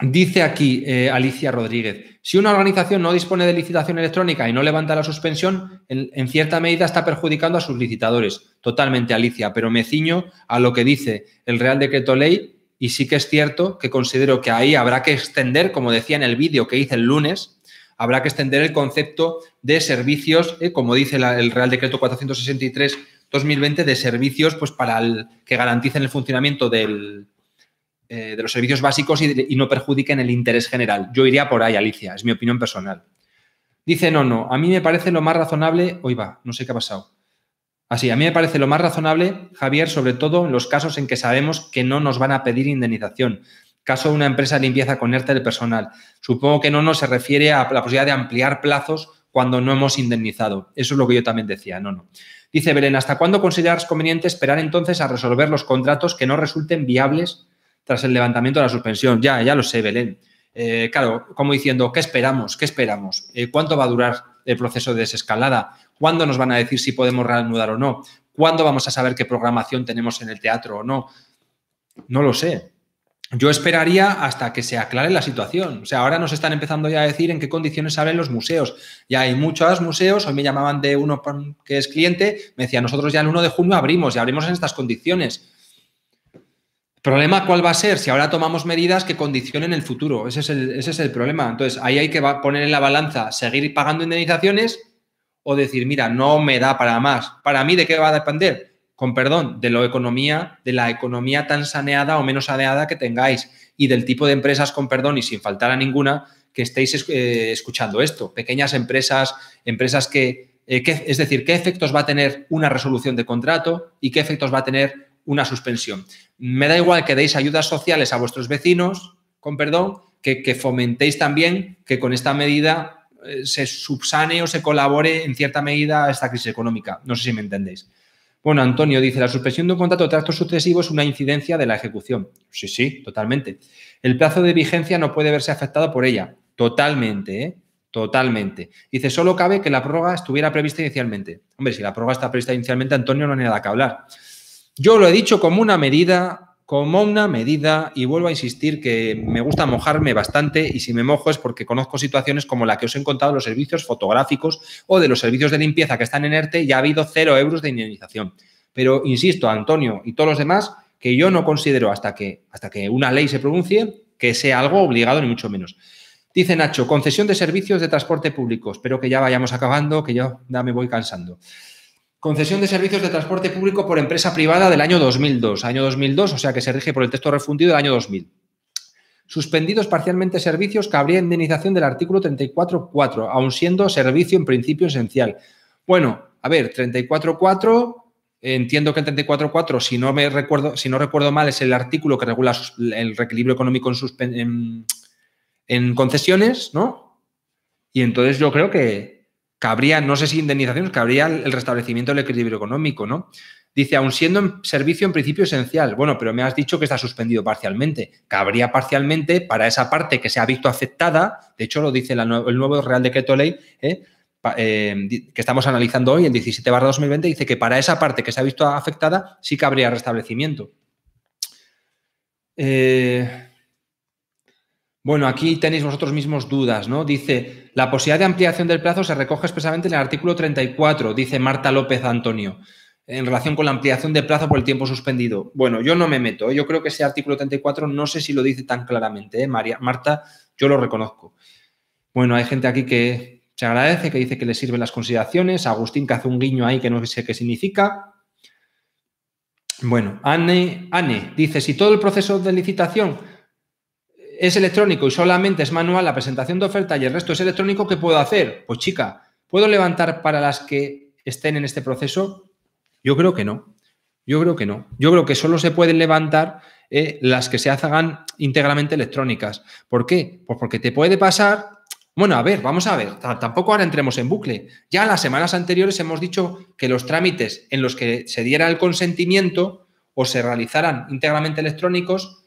dice aquí eh, Alicia Rodríguez, si una organización no dispone de licitación electrónica y no levanta la suspensión, en, en cierta medida está perjudicando a sus licitadores. Totalmente, Alicia, pero me ciño a lo que dice el Real Decreto Ley y sí que es cierto que considero que ahí habrá que extender, como decía en el vídeo que hice el lunes, habrá que extender el concepto de servicios, eh, como dice el Real Decreto 463-2020, de servicios pues, para que garanticen el funcionamiento eh, de los servicios básicos y, y no perjudiquen el interés general. Yo iría por ahí, Alicia, es mi opinión personal. Dice, no, no, a mí me parece lo más razonable, hoy va, no sé qué ha pasado. Así, a mí me parece lo más razonable, Javier, sobre todo en los casos en que sabemos que no nos van a pedir indemnización. Caso de una empresa de limpieza con ERTE personal. Supongo que no nos se refiere a la posibilidad de ampliar plazos cuando no hemos indemnizado. Eso es lo que yo también decía, no, no. Dice Belén, ¿hasta cuándo consideras conveniente esperar entonces a resolver los contratos que no resulten viables tras el levantamiento de la suspensión? Ya, ya lo sé, Belén. Eh, claro, como diciendo, ¿qué esperamos? ¿Qué esperamos? Eh, ¿Cuánto va a durar el proceso de desescalada? ¿Cuándo nos van a decir si podemos reanudar o no? ¿Cuándo vamos a saber qué programación tenemos en el teatro o no? No lo sé. Yo esperaría hasta que se aclare la situación. O sea, ahora nos están empezando ya a decir en qué condiciones abren los museos. Ya hay muchos museos, hoy me llamaban de uno que es cliente, me decía, nosotros ya el 1 de junio abrimos y abrimos en estas condiciones. problema cuál va a ser? Si ahora tomamos medidas que condicionen el futuro. Ese es el, ese es el problema. Entonces, ahí hay que poner en la balanza seguir pagando indemnizaciones o decir, mira, no me da para más. Para mí, ¿de qué va a depender? Con perdón, de la economía, de la economía tan saneada o menos saneada que tengáis y del tipo de empresas, con perdón y sin faltar a ninguna, que estéis eh, escuchando esto. Pequeñas empresas, empresas que, eh, es decir, qué efectos va a tener una resolución de contrato y qué efectos va a tener una suspensión. Me da igual que deis ayudas sociales a vuestros vecinos, con perdón, que, que fomentéis también que con esta medida eh, se subsane o se colabore en cierta medida a esta crisis económica. No sé si me entendéis. Bueno, Antonio dice, la suspensión de un contrato de trastos sucesivos es una incidencia de la ejecución. Sí, sí, totalmente. El plazo de vigencia no puede verse afectado por ella. Totalmente, ¿eh? Totalmente. Dice, solo cabe que la prórroga estuviera prevista inicialmente. Hombre, si la prórroga está prevista inicialmente, Antonio, no tiene nada que hablar. Yo lo he dicho como una medida como una medida, y vuelvo a insistir que me gusta mojarme bastante, y si me mojo es porque conozco situaciones como la que os he contado los servicios fotográficos o de los servicios de limpieza que están en ERTE y ha habido cero euros de indemnización. Pero insisto, Antonio y todos los demás, que yo no considero hasta que, hasta que una ley se pronuncie que sea algo obligado, ni mucho menos. Dice Nacho, concesión de servicios de transporte público. espero que ya vayamos acabando, que yo ya me voy cansando. Concesión de servicios de transporte público por empresa privada del año 2002. Año 2002, o sea que se rige por el texto refundido del año 2000. Suspendidos parcialmente servicios, que cabría indemnización del artículo 34.4, aun siendo servicio en principio esencial. Bueno, a ver, 34.4, entiendo que el 34.4, si no me recuerdo, si no recuerdo mal, es el artículo que regula el reequilibrio económico en concesiones, ¿no? Y entonces yo creo que, cabría, no sé si indemnizaciones, cabría el restablecimiento del equilibrio económico, ¿no? Dice, aun siendo servicio en principio esencial, bueno, pero me has dicho que está suspendido parcialmente. Cabría parcialmente para esa parte que se ha visto afectada, de hecho lo dice el nuevo Real Decreto Ley, ¿eh? Eh, que estamos analizando hoy, el 17 2020, dice que para esa parte que se ha visto afectada sí cabría restablecimiento. Eh, bueno, aquí tenéis vosotros mismos dudas, ¿no? Dice, la posibilidad de ampliación del plazo se recoge expresamente en el artículo 34, dice Marta López Antonio, en relación con la ampliación de plazo por el tiempo suspendido. Bueno, yo no me meto, ¿eh? yo creo que ese artículo 34 no sé si lo dice tan claramente, ¿eh? María, Marta, yo lo reconozco. Bueno, hay gente aquí que se agradece, que dice que le sirven las consideraciones, Agustín que hace un guiño ahí que no sé qué significa, bueno, Anne, Anne, dice, si todo el proceso de licitación es electrónico y solamente es manual la presentación de oferta y el resto es electrónico, ¿qué puedo hacer? Pues chica, ¿puedo levantar para las que estén en este proceso? Yo creo que no. Yo creo que no. Yo creo que solo se pueden levantar eh, las que se hagan íntegramente electrónicas. ¿Por qué? Pues porque te puede pasar. Bueno, a ver, vamos a ver. Tampoco ahora entremos en bucle. Ya en las semanas anteriores hemos dicho que los trámites en los que se diera el consentimiento o se realizaran íntegramente electrónicos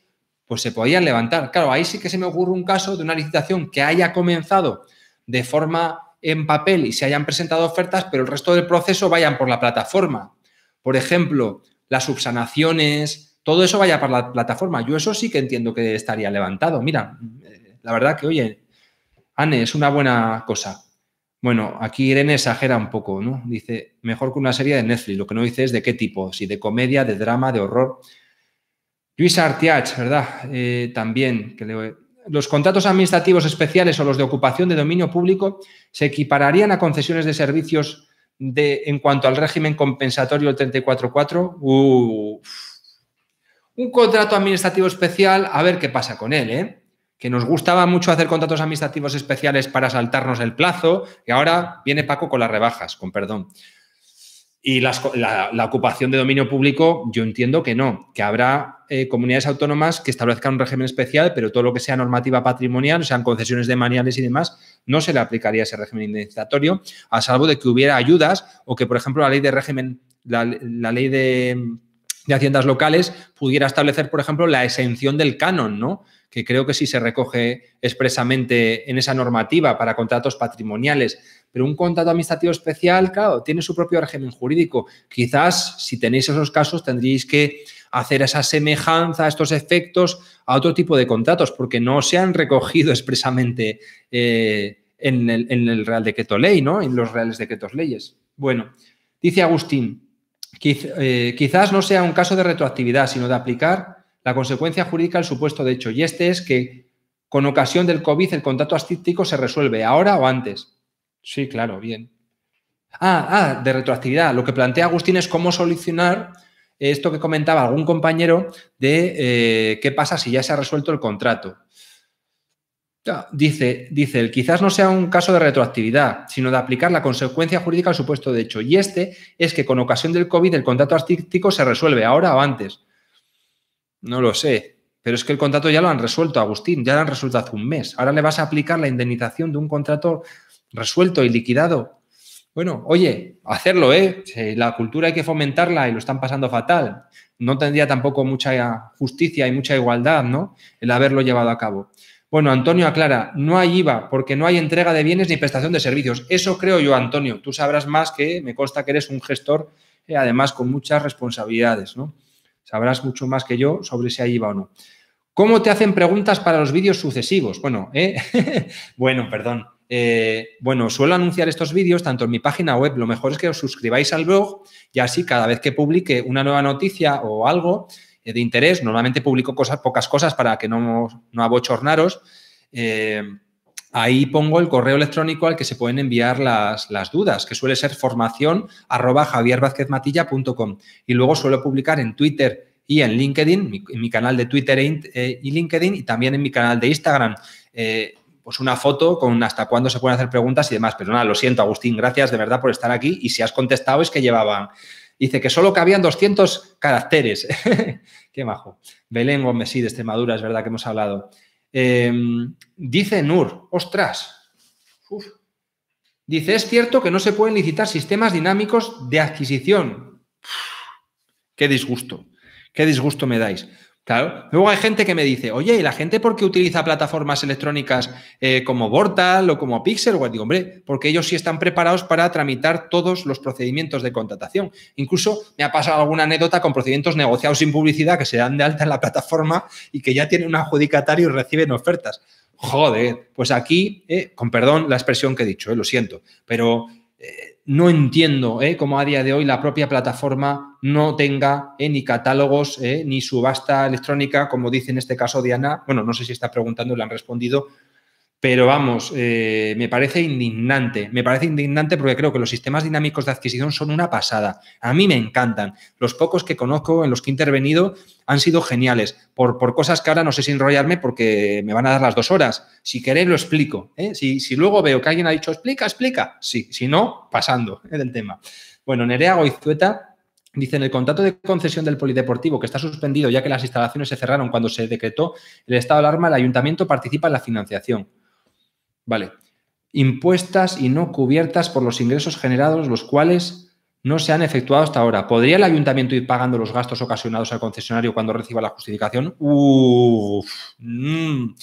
pues se podían levantar. Claro, ahí sí que se me ocurre un caso de una licitación que haya comenzado de forma en papel y se hayan presentado ofertas, pero el resto del proceso vayan por la plataforma. Por ejemplo, las subsanaciones, todo eso vaya por la plataforma. Yo eso sí que entiendo que estaría levantado. Mira, eh, la verdad que, oye, Anne, es una buena cosa. Bueno, aquí Irene exagera un poco, ¿no? Dice, mejor que una serie de Netflix. Lo que no dice es de qué tipo, si de comedia, de drama, de horror. Luis Artiach, ¿verdad? Eh, también, los contratos administrativos especiales o los de ocupación de dominio público se equipararían a concesiones de servicios de, en cuanto al régimen compensatorio 34.4. Un contrato administrativo especial, a ver qué pasa con él, ¿eh? que nos gustaba mucho hacer contratos administrativos especiales para saltarnos el plazo, y ahora viene Paco con las rebajas, con perdón. Y la, la, ocupación de dominio público, yo entiendo que no, que habrá eh, comunidades autónomas que establezcan un régimen especial, pero todo lo que sea normativa patrimonial, o sean concesiones de maniales y demás, no se le aplicaría ese régimen indemnizatorio, a salvo de que hubiera ayudas o que, por ejemplo, la ley de régimen, la ley de de haciendas locales pudiera establecer, por ejemplo, la exención del canon, ¿no? que creo que sí se recoge expresamente en esa normativa para contratos patrimoniales. Pero un contrato administrativo especial, claro, tiene su propio régimen jurídico. Quizás, si tenéis esos casos, tendríais que hacer esa semejanza, estos efectos a otro tipo de contratos, porque no se han recogido expresamente eh, en, el, en el Real Decreto Ley, ¿no? En los Reales Decretos Leyes. Bueno, dice Agustín, eh, quizás no sea un caso de retroactividad, sino de aplicar la consecuencia jurídica al supuesto de hecho. Y este es que con ocasión del COVID el contrato ascíptico se resuelve, ahora o antes. Sí, claro, bien. Ah, ah, de retroactividad. Lo que plantea Agustín es cómo solucionar esto que comentaba algún compañero de eh, qué pasa si ya se ha resuelto el contrato. Dice, dice quizás no sea un caso de retroactividad, sino de aplicar la consecuencia jurídica al supuesto de hecho. Y este es que con ocasión del COVID el contrato artístico se resuelve, ahora o antes. No lo sé, pero es que el contrato ya lo han resuelto, Agustín, ya lo han resuelto hace un mes. Ahora le vas a aplicar la indemnización de un contrato resuelto y liquidado. Bueno, oye, hacerlo, ¿eh? La cultura hay que fomentarla y lo están pasando fatal. No tendría tampoco mucha justicia y mucha igualdad, ¿no? El haberlo llevado a cabo. Bueno, Antonio aclara, no hay IVA porque no hay entrega de bienes ni prestación de servicios. Eso creo yo, Antonio. Tú sabrás más que me consta que eres un gestor, eh, además con muchas responsabilidades, ¿no? Sabrás mucho más que yo sobre si hay IVA o no. ¿Cómo te hacen preguntas para los vídeos sucesivos? Bueno, ¿eh? bueno, perdón. Eh, bueno, suelo anunciar estos vídeos tanto en mi página web, lo mejor es que os suscribáis al blog y así cada vez que publique una nueva noticia o algo, eh, de interés. Normalmente publico cosas, pocas cosas para que no, no abochornaros. Eh, ahí pongo el correo electrónico al que se pueden enviar las, dudas, que suele ser formación arroba Y luego suelo publicar en Twitter y en LinkedIn, mi, en mi canal de Twitter e eh, y LinkedIn, y también en mi canal de Instagram. pues una foto con hasta cuándo se pueden hacer preguntas y demás. Pero nada, lo siento, Agustín, gracias de verdad por estar aquí. Y si has contestado es que llevaban Dice que solo cabían 200 caracteres. Qué majo. Belén Gómez, sí, de Extremadura, es verdad que hemos hablado. Em, dice Nur, ostras. Dice, es cierto que no se pueden licitar sistemas dinámicos de adquisición. Qué disgusto. Qué disgusto me dais. Claro. Luego hay gente que me dice, oye, ¿y la gente por qué utiliza plataformas electrónicas eh, como Vortal o como Pixel? o digo, hombre, porque ellos sí están preparados para tramitar todos los procedimientos de contratación. Incluso me ha pasado alguna anécdota con procedimientos negociados sin publicidad que se dan de alta en la plataforma y que ya tienen un adjudicatario y reciben ofertas. Joder, pues aquí, eh, con perdón la expresión que he dicho, eh, lo siento, pero no entiendo eh, cómo a día de hoy la propia plataforma no tenga eh, ni catálogos eh, ni subasta electrónica, como dice en este caso Diana. Bueno, no sé si está preguntando, le han respondido, pero vamos, eh, me parece indignante, me parece indignante porque creo que los sistemas dinámicos de adquisición son una pasada. A mí me encantan. Los pocos que conozco en los que he intervenido han sido geniales. Por, por cosas que ahora no sé si enrollarme porque me van a dar las dos horas. Si queréis lo explico. ¿eh? Si, luego veo que alguien ha dicho explica, explica. Sí, si no, pasando ¿eh? del tema. Bueno, Nerea Goizueta Dice, en el contrato de concesión del polideportivo, que está suspendido ya que las instalaciones se cerraron cuando se decretó el estado de alarma, el ayuntamiento participa en la financiación. Vale. Impuestas y no cubiertas por los ingresos generados, los cuales no se han efectuado hasta ahora. ¿Podría el ayuntamiento ir pagando los gastos ocasionados al concesionario cuando reciba la justificación? Uf, mm.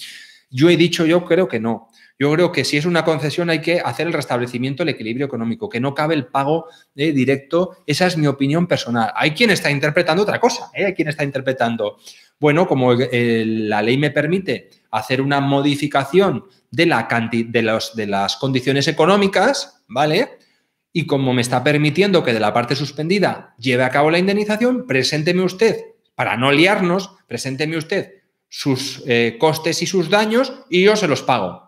Yo he dicho, yo creo que no. Yo creo que si es una concesión hay que hacer el restablecimiento del equilibrio económico, que no cabe el pago eh, directo. Esa es mi opinión personal. Hay quien está interpretando otra cosa, eh, hay quien está interpretando, bueno, como la ley me permite hacer una modificación de, de, de las condiciones económicas, ¿vale? Y como me está permitiendo que de la parte suspendida lleve a cabo la indemnización, presénteme usted, para no liarnos, presénteme usted sus eh, costes y sus daños y yo se los pago.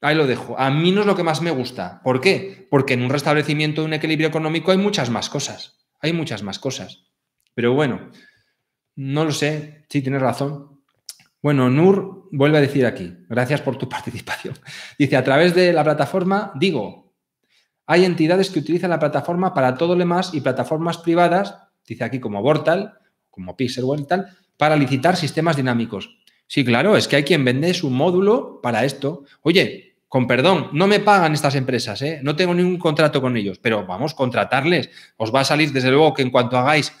Ahí lo dejo. A mí no es lo que más me gusta. ¿Por qué? Porque en un restablecimiento de un equilibrio económico hay muchas más cosas. Hay muchas más cosas. Pero bueno, no lo sé. Sí, tienes razón. Bueno, Nur vuelve a decir aquí, gracias por tu participación. Dice, a través de la plataforma, digo, hay entidades que utilizan la plataforma para todo lo demás y plataformas privadas, dice aquí como Vortal, como Pixelwell y tal, para licitar sistemas dinámicos. Sí, claro, es que hay quien vende su módulo para esto. Oye, con perdón, no me pagan estas empresas, ¿eh? no tengo ningún contrato con ellos, pero vamos, contratarles. Os va a salir, desde luego, que en cuanto hagáis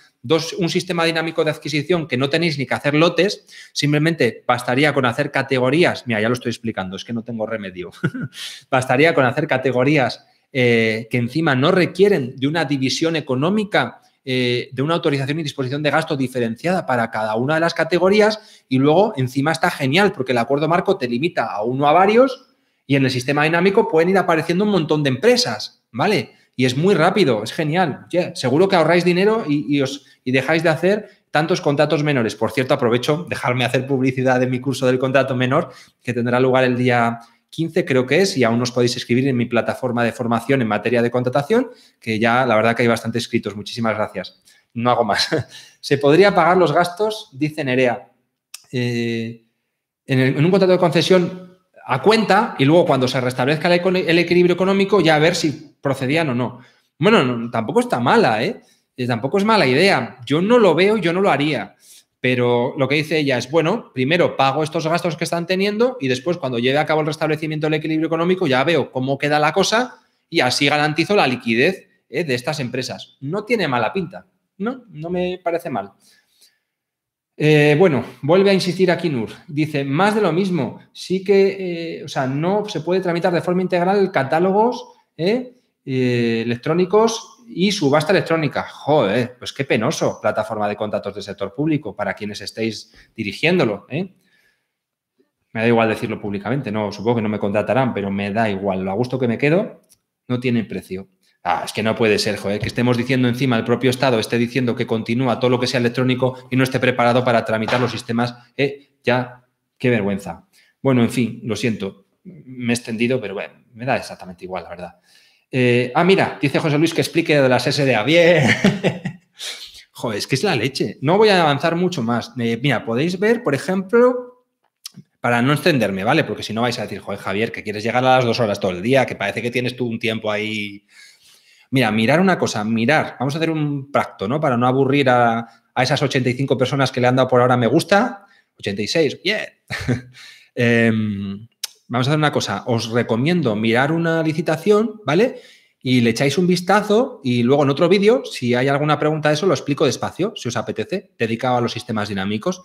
un sistema dinámico de adquisición que no tenéis ni que hacer lotes, simplemente bastaría con hacer categorías, mira, ya lo estoy explicando, es que no tengo remedio, bastaría con hacer categorías eh, que encima no requieren de una división económica eh, de una autorización y disposición de gasto diferenciada para cada una de las categorías y luego encima está genial porque el acuerdo marco te limita a uno a varios y en el sistema dinámico pueden ir apareciendo un montón de empresas, ¿vale? Y es muy rápido, es genial. seguro que ahorráis dinero y os y dejáis de hacer tantos contratos menores. Por cierto, aprovecho dejarme hacer publicidad de mi curso del contrato menor que tendrá lugar el día 15 creo que es, y aún os podéis escribir en mi plataforma de formación en materia de contratación, que ya la verdad que hay bastante escritos. Muchísimas gracias. No hago más. Se podría pagar los gastos, dice Nerea, eh, en, un contrato de concesión a cuenta y luego cuando se restablezca el, equilibrio económico ya a ver si procedían o no. Bueno, tampoco está mala, ¿eh? tampoco es mala idea. Yo no lo veo, yo no lo haría. Pero lo que dice ella es, bueno, primero pago estos gastos que están teniendo y después cuando lleve a cabo el restablecimiento del equilibrio económico ya veo cómo queda la cosa y así garantizo la liquidez eh, de estas empresas. No tiene mala pinta, ¿no? No me parece mal. Eh, bueno, vuelve a insistir aquí Nur. Dice, más de lo mismo, sí que, eh, o sea, no se puede tramitar de forma integral catálogos electrónicos y subasta electrónica. Joder, pues qué penoso, plataforma de contratos del sector público para quienes estéis dirigiéndolo. ¿eh? Me da igual decirlo públicamente, no, supongo que no me contratarán, pero me da igual. Lo a gusto que me quedo no tiene precio. Ah, es que no puede ser, joder, que estemos diciendo encima el propio Estado esté diciendo que continúa todo lo que sea electrónico y no esté preparado para tramitar los sistemas. Eh, ya, qué vergüenza. Bueno, en fin, lo siento, me he extendido, pero bueno, me da exactamente igual, la verdad. Eh, ah, mira, dice José Luis que explique de las SDA. Bien. Joder, es que es la leche. No voy a avanzar mucho más. Eh, mira, podéis ver, por ejemplo, para no extenderme, ¿vale? Porque si no vais a decir, joder, Javier, que quieres llegar a las dos horas todo el día, que parece que tienes tú un tiempo ahí. Mira, mirar una cosa, mirar. Vamos a hacer un pacto, ¿no? Para no aburrir a, esas 85 personas que le han dado por ahora me gusta. 86, Yeah. eh, vamos a hacer una cosa, os recomiendo mirar una licitación, ¿vale? Y le echáis un vistazo y luego en otro vídeo, si hay alguna pregunta de eso, lo explico despacio, si os apetece, dedicado a los sistemas dinámicos.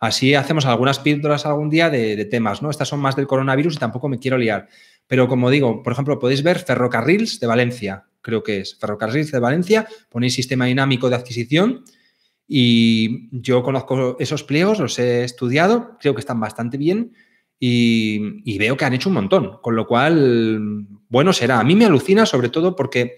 Así hacemos algunas píldoras algún día de, temas, ¿no? Estas son más del coronavirus y tampoco me quiero liar. Pero como digo, por ejemplo, podéis ver ferrocarriles de Valencia, creo que es ferrocarriles de Valencia, ponéis sistema dinámico de adquisición y yo conozco esos pliegos, los he estudiado, creo que están bastante bien y, veo que han hecho un montón, con lo cual, bueno, será. A mí me alucina sobre todo porque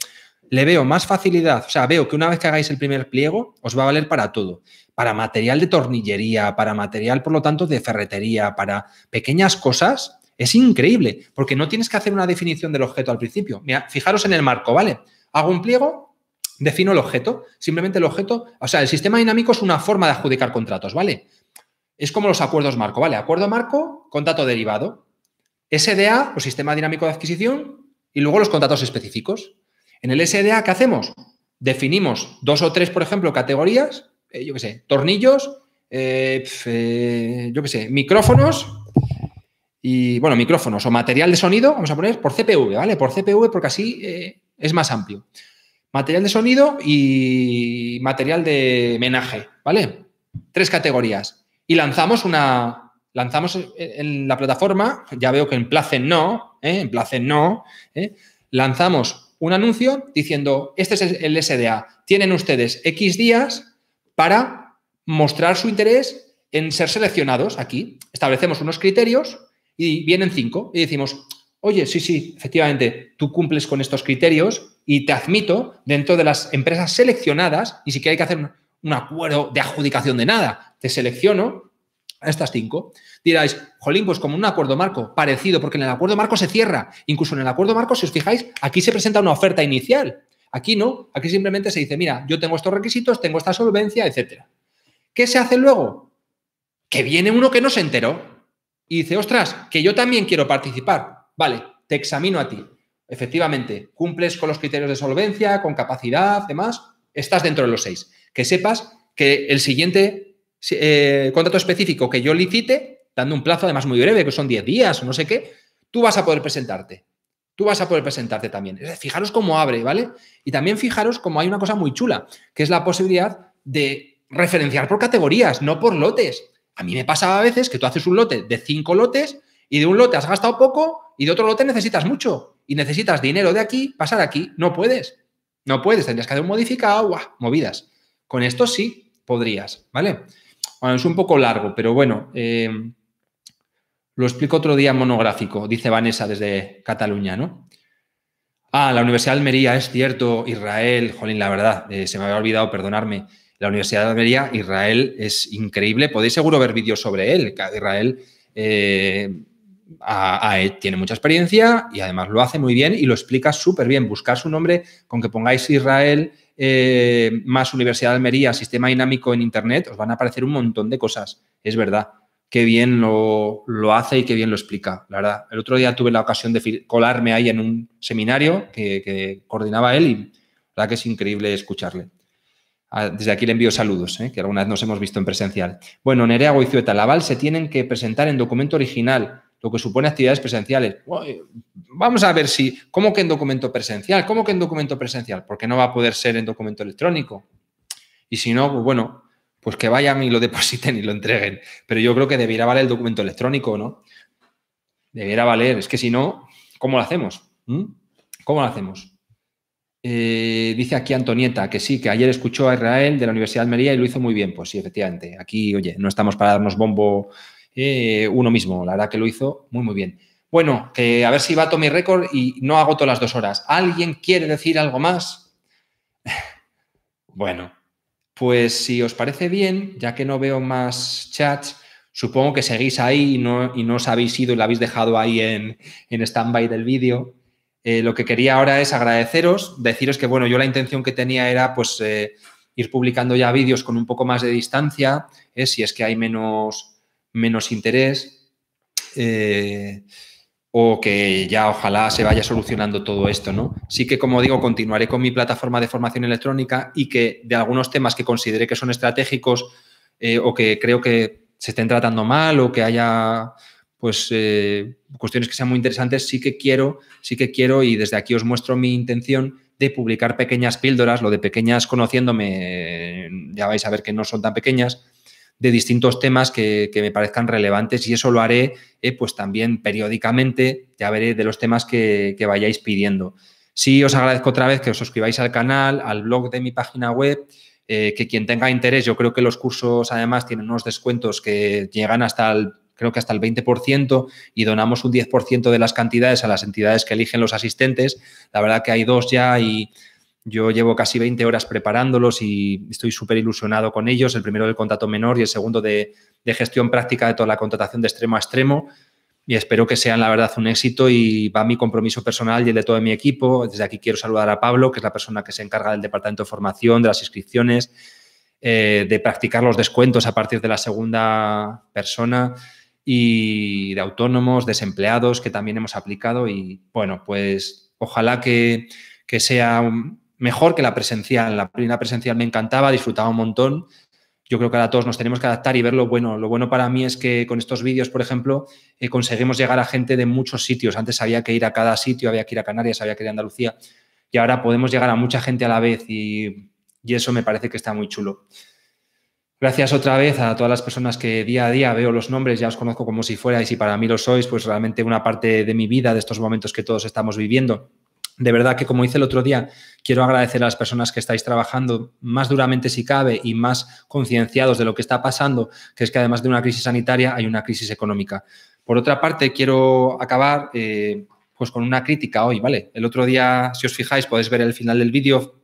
le veo más facilidad, o sea, veo que una vez que hagáis el primer pliego os va a valer para todo, para material de tornillería, para material, por lo tanto, de ferretería, para pequeñas cosas. Es increíble, porque no tienes que hacer una definición del objeto al principio. Mira, fijaros en el marco, ¿vale? Hago un pliego, defino el objeto, simplemente el objeto, o sea, el sistema dinámico es una forma de adjudicar contratos, ¿vale? Es como los acuerdos marco, ¿vale? Acuerdo marco, contrato derivado. SDA, o pues, sistema dinámico de adquisición, y luego los contratos específicos. En el SDA, ¿qué hacemos? Definimos dos o tres, por ejemplo, categorías, eh, yo qué sé, tornillos, eh, eh, yo qué sé, micrófonos y, bueno, micrófonos o material de sonido, vamos a poner por CPV, ¿vale? Por CPV porque así es más amplio. Material de sonido y material de menaje, ¿vale? Tres categorías. Y lanzamos una. Lanzamos en la plataforma, ya veo que en Placen no, ¿eh? en no, ¿eh? lanzamos un anuncio diciendo: Este es el SDA, tienen ustedes X días para mostrar su interés en ser seleccionados aquí. Establecemos unos criterios y vienen cinco y decimos: Oye, sí, sí, efectivamente, tú cumples con estos criterios y te admito dentro de las empresas seleccionadas, y si que hay que hacer un acuerdo de adjudicación de nada te selecciono a estas cinco. Diráis, jolín, pues como un acuerdo marco, parecido, porque en el acuerdo marco se cierra. Incluso en el acuerdo marco, si os fijáis, aquí se presenta una oferta inicial. Aquí no, aquí simplemente se dice, mira, yo tengo estos requisitos, tengo esta solvencia, etc. ¿Qué se hace luego? Que viene uno que no se enteró y dice, ostras, que yo también quiero participar. Vale, te examino a ti. Efectivamente, cumples con los criterios de solvencia, con capacidad, demás, estás dentro de los seis. Que sepas que el siguiente eh, contrato específico que yo licite, dando un plazo además muy breve, que son 10 días o no sé qué, tú vas a poder presentarte. Tú vas a poder presentarte también. Fijaros cómo abre, ¿vale? Y también fijaros cómo hay una cosa muy chula, que es la posibilidad de referenciar por categorías, no por lotes. A mí me pasaba a veces que tú haces un lote de cinco lotes y de un lote has gastado poco y de otro lote necesitas mucho. Y necesitas dinero de aquí, pasar aquí, no puedes. No puedes, tendrías que hacer un modificado, movidas. Con esto sí podrías, ¿vale? Bueno, es un poco largo, pero bueno, eh, lo explico otro día monográfico, dice Vanessa desde Cataluña, ¿no? Ah, la Universidad de Almería, es cierto, Israel, jolín, la verdad, eh, se me había olvidado, perdonarme. La Universidad de Almería, Israel es increíble, podéis seguro ver vídeos sobre él. Israel eh, tiene mucha experiencia y además lo hace muy bien y lo explica súper bien. Buscar su nombre, con que pongáis Israel, eh, más Universidad de Almería, sistema dinámico en Internet, os van a aparecer un montón de cosas. Es verdad. Qué bien lo, hace y qué bien lo explica, la verdad. El otro día tuve la ocasión de colarme ahí en un seminario que, coordinaba él y la verdad que es increíble escucharle. Ah, desde aquí le envío saludos, ¿eh? que alguna vez nos hemos visto en presencial. Bueno, Nerea Goizueta, Laval se tienen que presentar en documento original lo que supone actividades presenciales. Eh, vamos a ver si, ¿cómo que en documento presencial? ¿Cómo que en documento presencial? Porque no va a poder ser en documento electrónico. Y si no, pues bueno, pues que vayan y lo depositen y lo entreguen. Pero yo creo que debiera valer el documento electrónico, ¿no? Debiera valer. Es que si no, ¿cómo lo hacemos? ¿Mm? ¿Cómo lo hacemos? Eh, dice aquí Antonieta que sí, que ayer escuchó a Israel de la Universidad de Almería y lo hizo muy bien. Pues sí, efectivamente. Aquí, oye, no estamos para darnos bombo eh, uno mismo. La verdad que lo hizo muy, muy bien. Bueno, a ver si bato mi récord y no todas las dos horas. ¿Alguien quiere decir algo más? bueno, pues si os parece bien, ya que no veo más chats, supongo que seguís ahí y no, os habéis ido y lo habéis dejado ahí en, en stand-by del vídeo. Eh, lo que quería ahora es agradeceros, deciros que, bueno, yo la intención que tenía era, pues, eh, ir publicando ya vídeos con un poco más de distancia, si es que hay menos menos interés. Eh, o que ya ojalá se vaya solucionando todo esto, ¿no? Sí que, como digo, continuaré con mi plataforma de formación electrónica y que de algunos temas que considere que son estratégicos eh, o que creo que se estén tratando mal o que haya pues eh, cuestiones que sean muy interesantes, sí que quiero, sí que quiero y desde aquí os muestro mi intención de publicar pequeñas píldoras, lo de pequeñas conociéndome, ya vais a ver que no son tan pequeñas, de distintos temas que, me parezcan relevantes y eso lo haré eh, pues también periódicamente, ya veré de los temas que, que, vayáis pidiendo. Sí, os agradezco otra vez que os suscribáis al canal, al blog de mi página web, eh, que quien tenga interés, yo creo que los cursos además tienen unos descuentos que llegan hasta el creo que hasta el 20% y donamos un 10% de las cantidades a las entidades que eligen los asistentes. La verdad que hay dos ya y yo llevo casi 20 horas preparándolos y estoy súper ilusionado con ellos. El primero del contrato menor y el segundo de, gestión práctica de toda la contratación de extremo a extremo. Y espero que sean, la verdad, un éxito y va mi compromiso personal y el de todo mi equipo. Desde aquí quiero saludar a Pablo, que es la persona que se encarga del departamento de formación, de las inscripciones, eh, de practicar los descuentos a partir de la segunda persona y de autónomos, desempleados, que también hemos aplicado. Y bueno, pues ojalá que, que sea un, mejor que la presencial. La primera presencial me encantaba, disfrutaba un montón. Yo creo que ahora todos nos tenemos que adaptar y ver lo bueno. Lo bueno para mí es que con estos vídeos, por ejemplo, eh, conseguimos llegar a gente de muchos sitios. Antes había que ir a cada sitio, había que ir a Canarias, había que ir a Andalucía. Y ahora podemos llegar a mucha gente a la vez y, y eso me parece que está muy chulo. Gracias otra vez a todas las personas que día a día veo los nombres, ya os conozco como si fuerais y para mí lo sois, pues realmente una parte de mi vida, de estos momentos que todos estamos viviendo. De verdad que como hice el otro día, quiero agradecer a las personas que estáis trabajando más duramente si cabe y más concienciados de lo que está pasando, que es que además de una crisis sanitaria hay una crisis económica. Por otra parte, quiero acabar eh, pues con una crítica hoy, ¿vale? El otro día, si os fijáis, podéis ver el final del vídeo.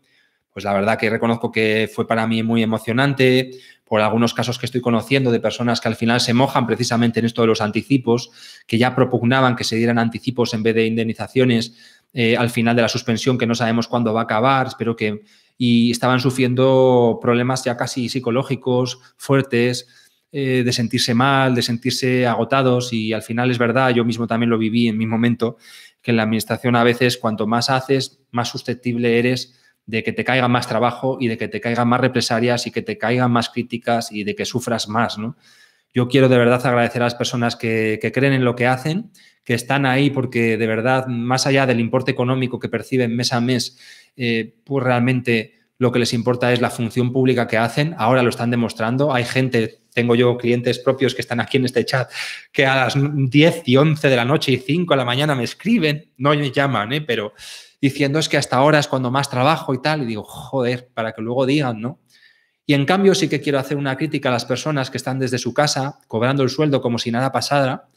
Pues la verdad que reconozco que fue para mí muy emocionante, por algunos casos que estoy conociendo de personas que al final se mojan precisamente en esto de los anticipos, que ya propugnaban que se dieran anticipos en vez de indemnizaciones eh, al final de la suspensión que no sabemos cuándo va a acabar, espero que... Y estaban sufriendo problemas ya casi psicológicos fuertes, eh, de sentirse mal, de sentirse agotados y al final es verdad, yo mismo también lo viví en mi momento, que en la administración a veces cuanto más haces, más susceptible eres de que te caiga más trabajo y de que te caigan más represalias y que te caigan más críticas y de que sufras más, ¿no? Yo quiero de verdad agradecer a las personas que, creen en lo que hacen, que están ahí porque de verdad, más allá del importe económico que perciben mes a mes, eh, pues realmente lo que les importa es la función pública que hacen. Ahora lo están demostrando. Hay gente, tengo yo clientes propios que están aquí en este chat, que a las 10 y 11 de la noche y 5 de la mañana me escriben, no me llaman, ¿eh? pero diciendo es que hasta ahora es cuando más trabajo y tal. Y digo, joder, para que luego digan, ¿no? Y en cambio sí que quiero hacer una crítica a las personas que están desde su casa cobrando el sueldo como si nada pasara,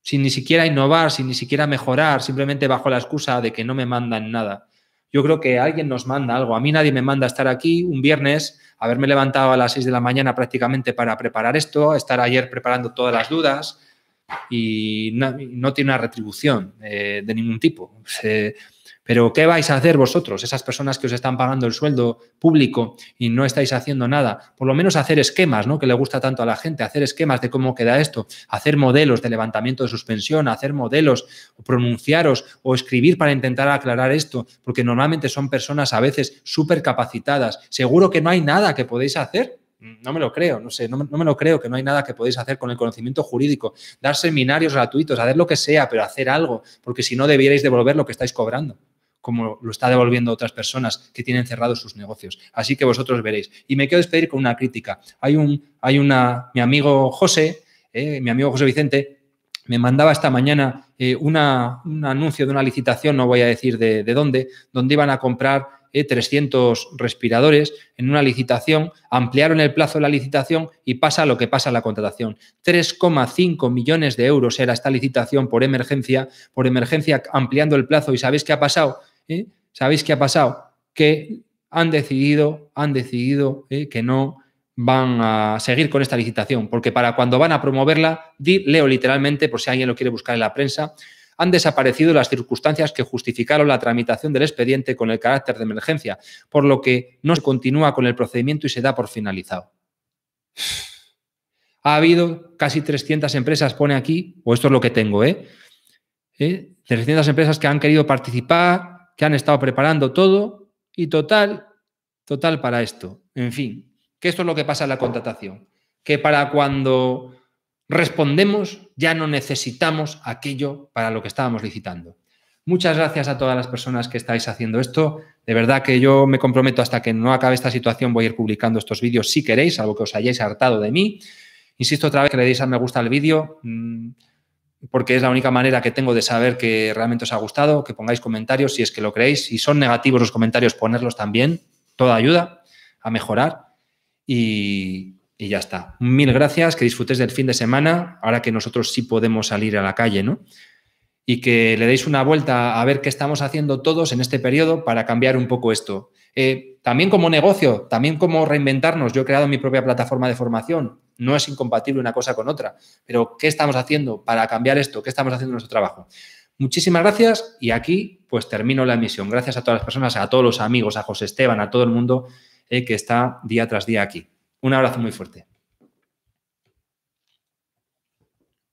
sin ni siquiera innovar, sin ni siquiera mejorar, simplemente bajo la excusa de que no me mandan nada. Yo creo que alguien nos manda algo. A mí nadie me manda estar aquí un viernes, haberme levantado a las 6 de la mañana prácticamente para preparar esto, estar ayer preparando todas las dudas y no, tiene una retribución eh, de ningún tipo. Pero ¿qué vais a hacer vosotros, esas personas que os están pagando el sueldo público y no estáis haciendo nada? Por lo menos hacer esquemas, ¿no? Que le gusta tanto a la gente, hacer esquemas de cómo queda esto, hacer modelos de levantamiento de suspensión, hacer modelos, o pronunciaros o escribir para intentar aclarar esto, porque normalmente son personas a veces súper capacitadas. Seguro que no hay nada que podéis hacer no me lo creo, no sé, no, no, me lo creo que no hay nada que podéis hacer con el conocimiento jurídico, dar seminarios gratuitos, hacer lo que sea, pero hacer algo, porque si no debierais devolver lo que estáis cobrando como lo está devolviendo otras personas que tienen cerrados sus negocios. Así que vosotros veréis. Y me quiero despedir con una crítica. Hay un, hay una, mi amigo José, eh, mi amigo José Vicente, me mandaba esta mañana eh, un anuncio de una licitación, no voy a decir de, dónde, donde iban a comprar 300 eh, respiradores en una licitación, ampliaron el plazo de la licitación y pasa lo que pasa en la contratación. 3,5 millones de euros era esta licitación por emergencia, por emergencia ampliando el plazo y ¿sabéis qué ha pasado? ¿eh? ¿Sabéis qué ha pasado? Que han decidido, han decidido ¿eh? que no van a seguir con esta licitación, porque para cuando van a promoverla, di, leo literalmente, por si alguien lo quiere buscar en la prensa, han desaparecido las circunstancias que justificaron la tramitación del expediente con el carácter de emergencia, por lo que no se continúa con el procedimiento y se da por finalizado. Ha habido casi 300 empresas, pone aquí, o esto es lo que tengo, ¿eh? 300 ¿Eh? empresas que han querido participar, que han estado preparando todo y total, total para esto. En fin, que esto es lo que pasa en la contratación, que para cuando respondemos ya no necesitamos aquello para lo que estábamos licitando. Muchas gracias a todas las personas que estáis haciendo esto. De verdad que yo me comprometo hasta que no acabe esta situación, voy a ir publicando estos vídeos si queréis, algo que os hayáis hartado de mí. Insisto otra vez que le deis a me gusta al vídeo. Mm, porque es la única manera que tengo de saber que realmente os ha gustado, que pongáis comentarios si es que lo creéis. Si son negativos los comentarios, ponerlos también. Toda ayuda a mejorar. Y, ya está. Mil gracias, que disfrutéis del fin de semana, ahora que nosotros sí podemos salir a la calle, ¿no? Y que le deis una vuelta a ver qué estamos haciendo todos en este periodo para cambiar un poco esto. Eh, también como negocio, también como reinventarnos. Yo he creado mi propia plataforma de formación no es incompatible una cosa con otra. Pero, ¿qué estamos haciendo para cambiar esto? ¿Qué estamos haciendo en nuestro trabajo? Muchísimas gracias y aquí pues termino la emisión. Gracias a todas las personas, a todos los amigos, a José Esteban, a todo el mundo eh, que está día tras día aquí. Un abrazo muy fuerte.